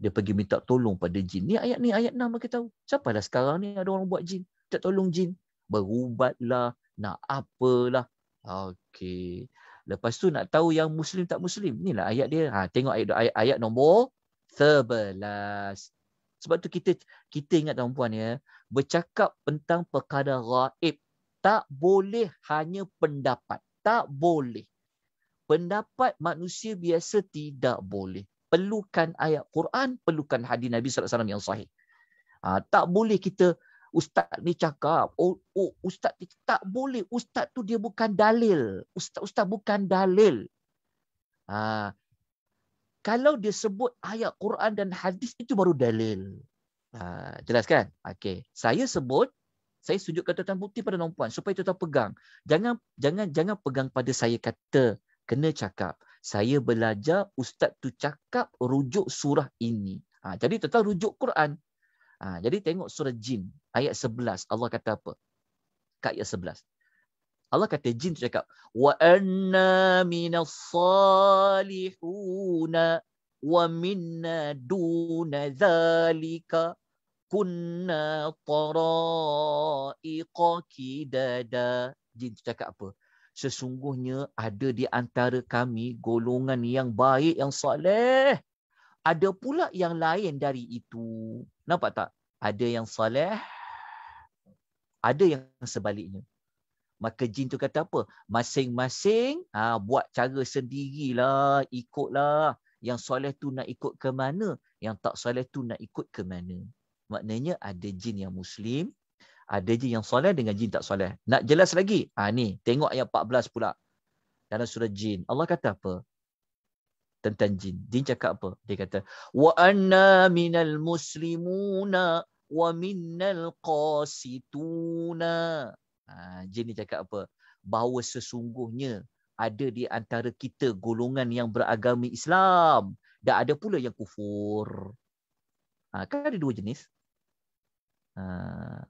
dia pergi minta tolong pada jin. Ni ayat ni ayat nama kita tahu. Siapa dah sekarang ni ada orang buat jin? minta tolong jin berubatlah nak apalah okey lepas tu nak tahu yang muslim tak muslim inilah ayat dia ha tengok ayat ayat, ayat nombor 11 sebab tu kita kita ingat tuan puan ya bercakap tentang perkara gaib tak boleh hanya pendapat tak boleh pendapat manusia biasa tidak boleh perlukan ayat Quran perlukan hadis Nabi sallallahu alaihi wasallam yang sahih ha, tak boleh kita ustaz ni cakap oh, oh ustaz ni tak boleh ustaz tu dia bukan dalil ustaz ustaz bukan dalil ha kalau dia sebut ayat Quran dan hadis itu baru dalil ha jelaskan okey saya sebut saya tunjukkan tuan bukti pada perempuan supaya tuan pegang jangan jangan jangan pegang pada saya kata kena cakap saya belajar ustaz tu cakap rujuk surah ini ha jadi tuan rujuk Quran Ha, jadi tengok surah jin ayat 11 Allah kata apa? Kat ayat 11. Allah kata jin tu cakap wa anna minas salihun wa minna duna dhalika kunna tara'iqa kidada. Jin tu cakap apa? Sesungguhnya ada di antara kami golongan yang baik, yang soleh. Ada pula yang lain dari itu. Nampak tak? Ada yang soleh, ada yang sebaliknya. Maka jin tu kata apa? Masing-masing ha, buat cara sendirilah, ikutlah. Yang soleh tu nak ikut ke mana, yang tak soleh tu nak ikut ke mana. Maknanya ada jin yang muslim, ada jin yang soleh dengan jin tak soleh. Nak jelas lagi? Ha, ni, tengok ayat 14 pula. Dalam surah jin. Allah kata apa? tentang jin. Jin cakap apa? Dia kata, "Wa anna minal muslimuna wa minnal qasituna." Ha, jin ni cakap apa? Bahawa sesungguhnya ada di antara kita golongan yang beragama Islam dan ada pula yang kufur. Ha, kan ada dua jenis. Ha,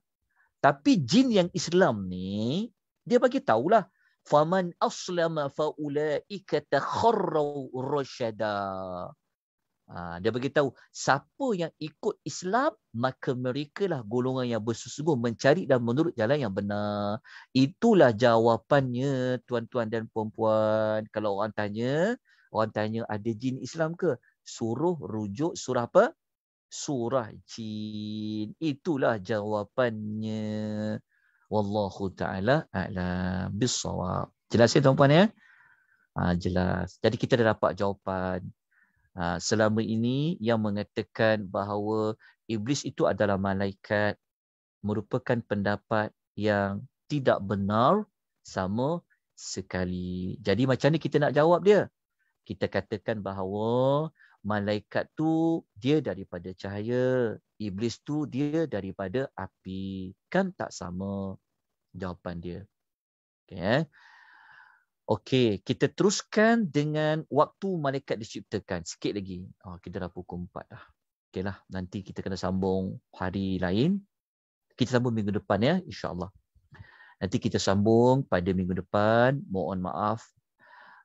tapi jin yang Islam ni dia bagi tahulah faman aslama faulaika takharraw rushada ha, dia tahu, siapa yang ikut Islam maka mereka lah golongan yang bersungguh mencari dan menurut jalan yang benar itulah jawapannya tuan-tuan dan puan-puan kalau orang tanya orang tanya ada jin Islam ke suruh rujuk surah apa surah jin itulah jawapannya Wallahu ta'ala a'la bisawab. Jelas ya tuan-puan ya? Ha, jelas. Jadi kita dah dapat jawapan. Ha, selama ini yang mengatakan bahawa iblis itu adalah malaikat merupakan pendapat yang tidak benar sama sekali. Jadi macam ni kita nak jawab dia? Kita katakan bahawa malaikat tu dia daripada cahaya iblis tu dia daripada api kan tak sama jawapan dia Okay, eh? okey kita teruskan dengan waktu malaikat diciptakan sikit lagi oh kita dah pukul 4 dah okeylah nanti kita kena sambung hari lain kita sambung minggu depan ya insyaallah nanti kita sambung pada minggu depan mohon maaf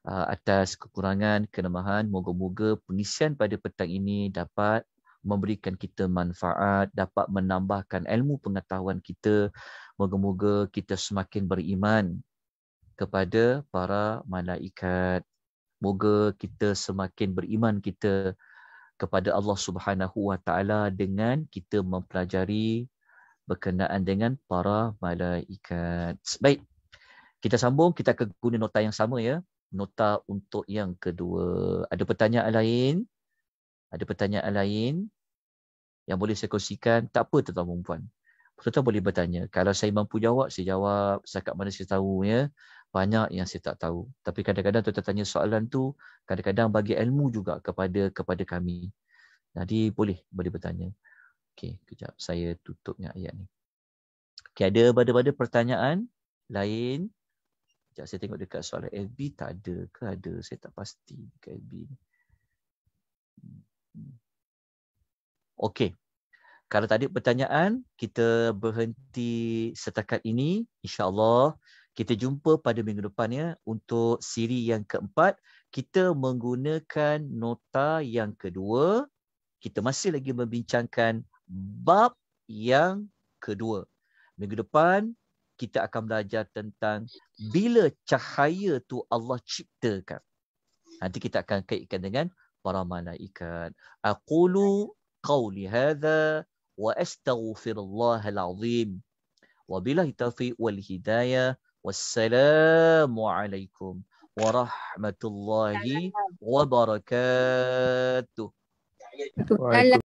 uh, atas kekurangan kelemahan moga-moga pengisian pada petang ini dapat memberikan kita manfaat, dapat menambahkan ilmu pengetahuan kita. Moga-moga kita semakin beriman kepada para malaikat. Moga kita semakin beriman kita kepada Allah Subhanahu Wa Taala dengan kita mempelajari berkenaan dengan para malaikat. Baik. Kita sambung, kita akan guna nota yang sama ya. Nota untuk yang kedua. Ada pertanyaan lain? Ada pertanyaan lain? yang boleh saya kongsikan tak apa tuan-tuan perempuan tuan-tuan boleh bertanya kalau saya mampu jawab saya jawab sekat mana saya tahu ya banyak yang saya tak tahu tapi kadang-kadang tuan-tuan tanya soalan tu kadang-kadang bagi ilmu juga kepada kepada kami jadi boleh boleh bertanya okey kejap saya tutupnya ayat ni okey ada pada-pada pertanyaan lain Sekejap saya tengok dekat soalan FB tak ada ke ada saya tak pasti dekat FB ni. Hmm, hmm. Okey. Kalau tak ada pertanyaan, kita berhenti setakat ini. InsyaAllah kita jumpa pada minggu depan ya untuk siri yang keempat. Kita menggunakan nota yang kedua. Kita masih lagi membincangkan bab yang kedua. Minggu depan kita akan belajar tentang bila cahaya tu Allah ciptakan. Nanti kita akan kaitkan dengan para malaikat. Aqulu قولي هذا واستغفر الله العظيم وبالله التوفيق والهدايه والسلام عليكم ورحمه الله وبركاته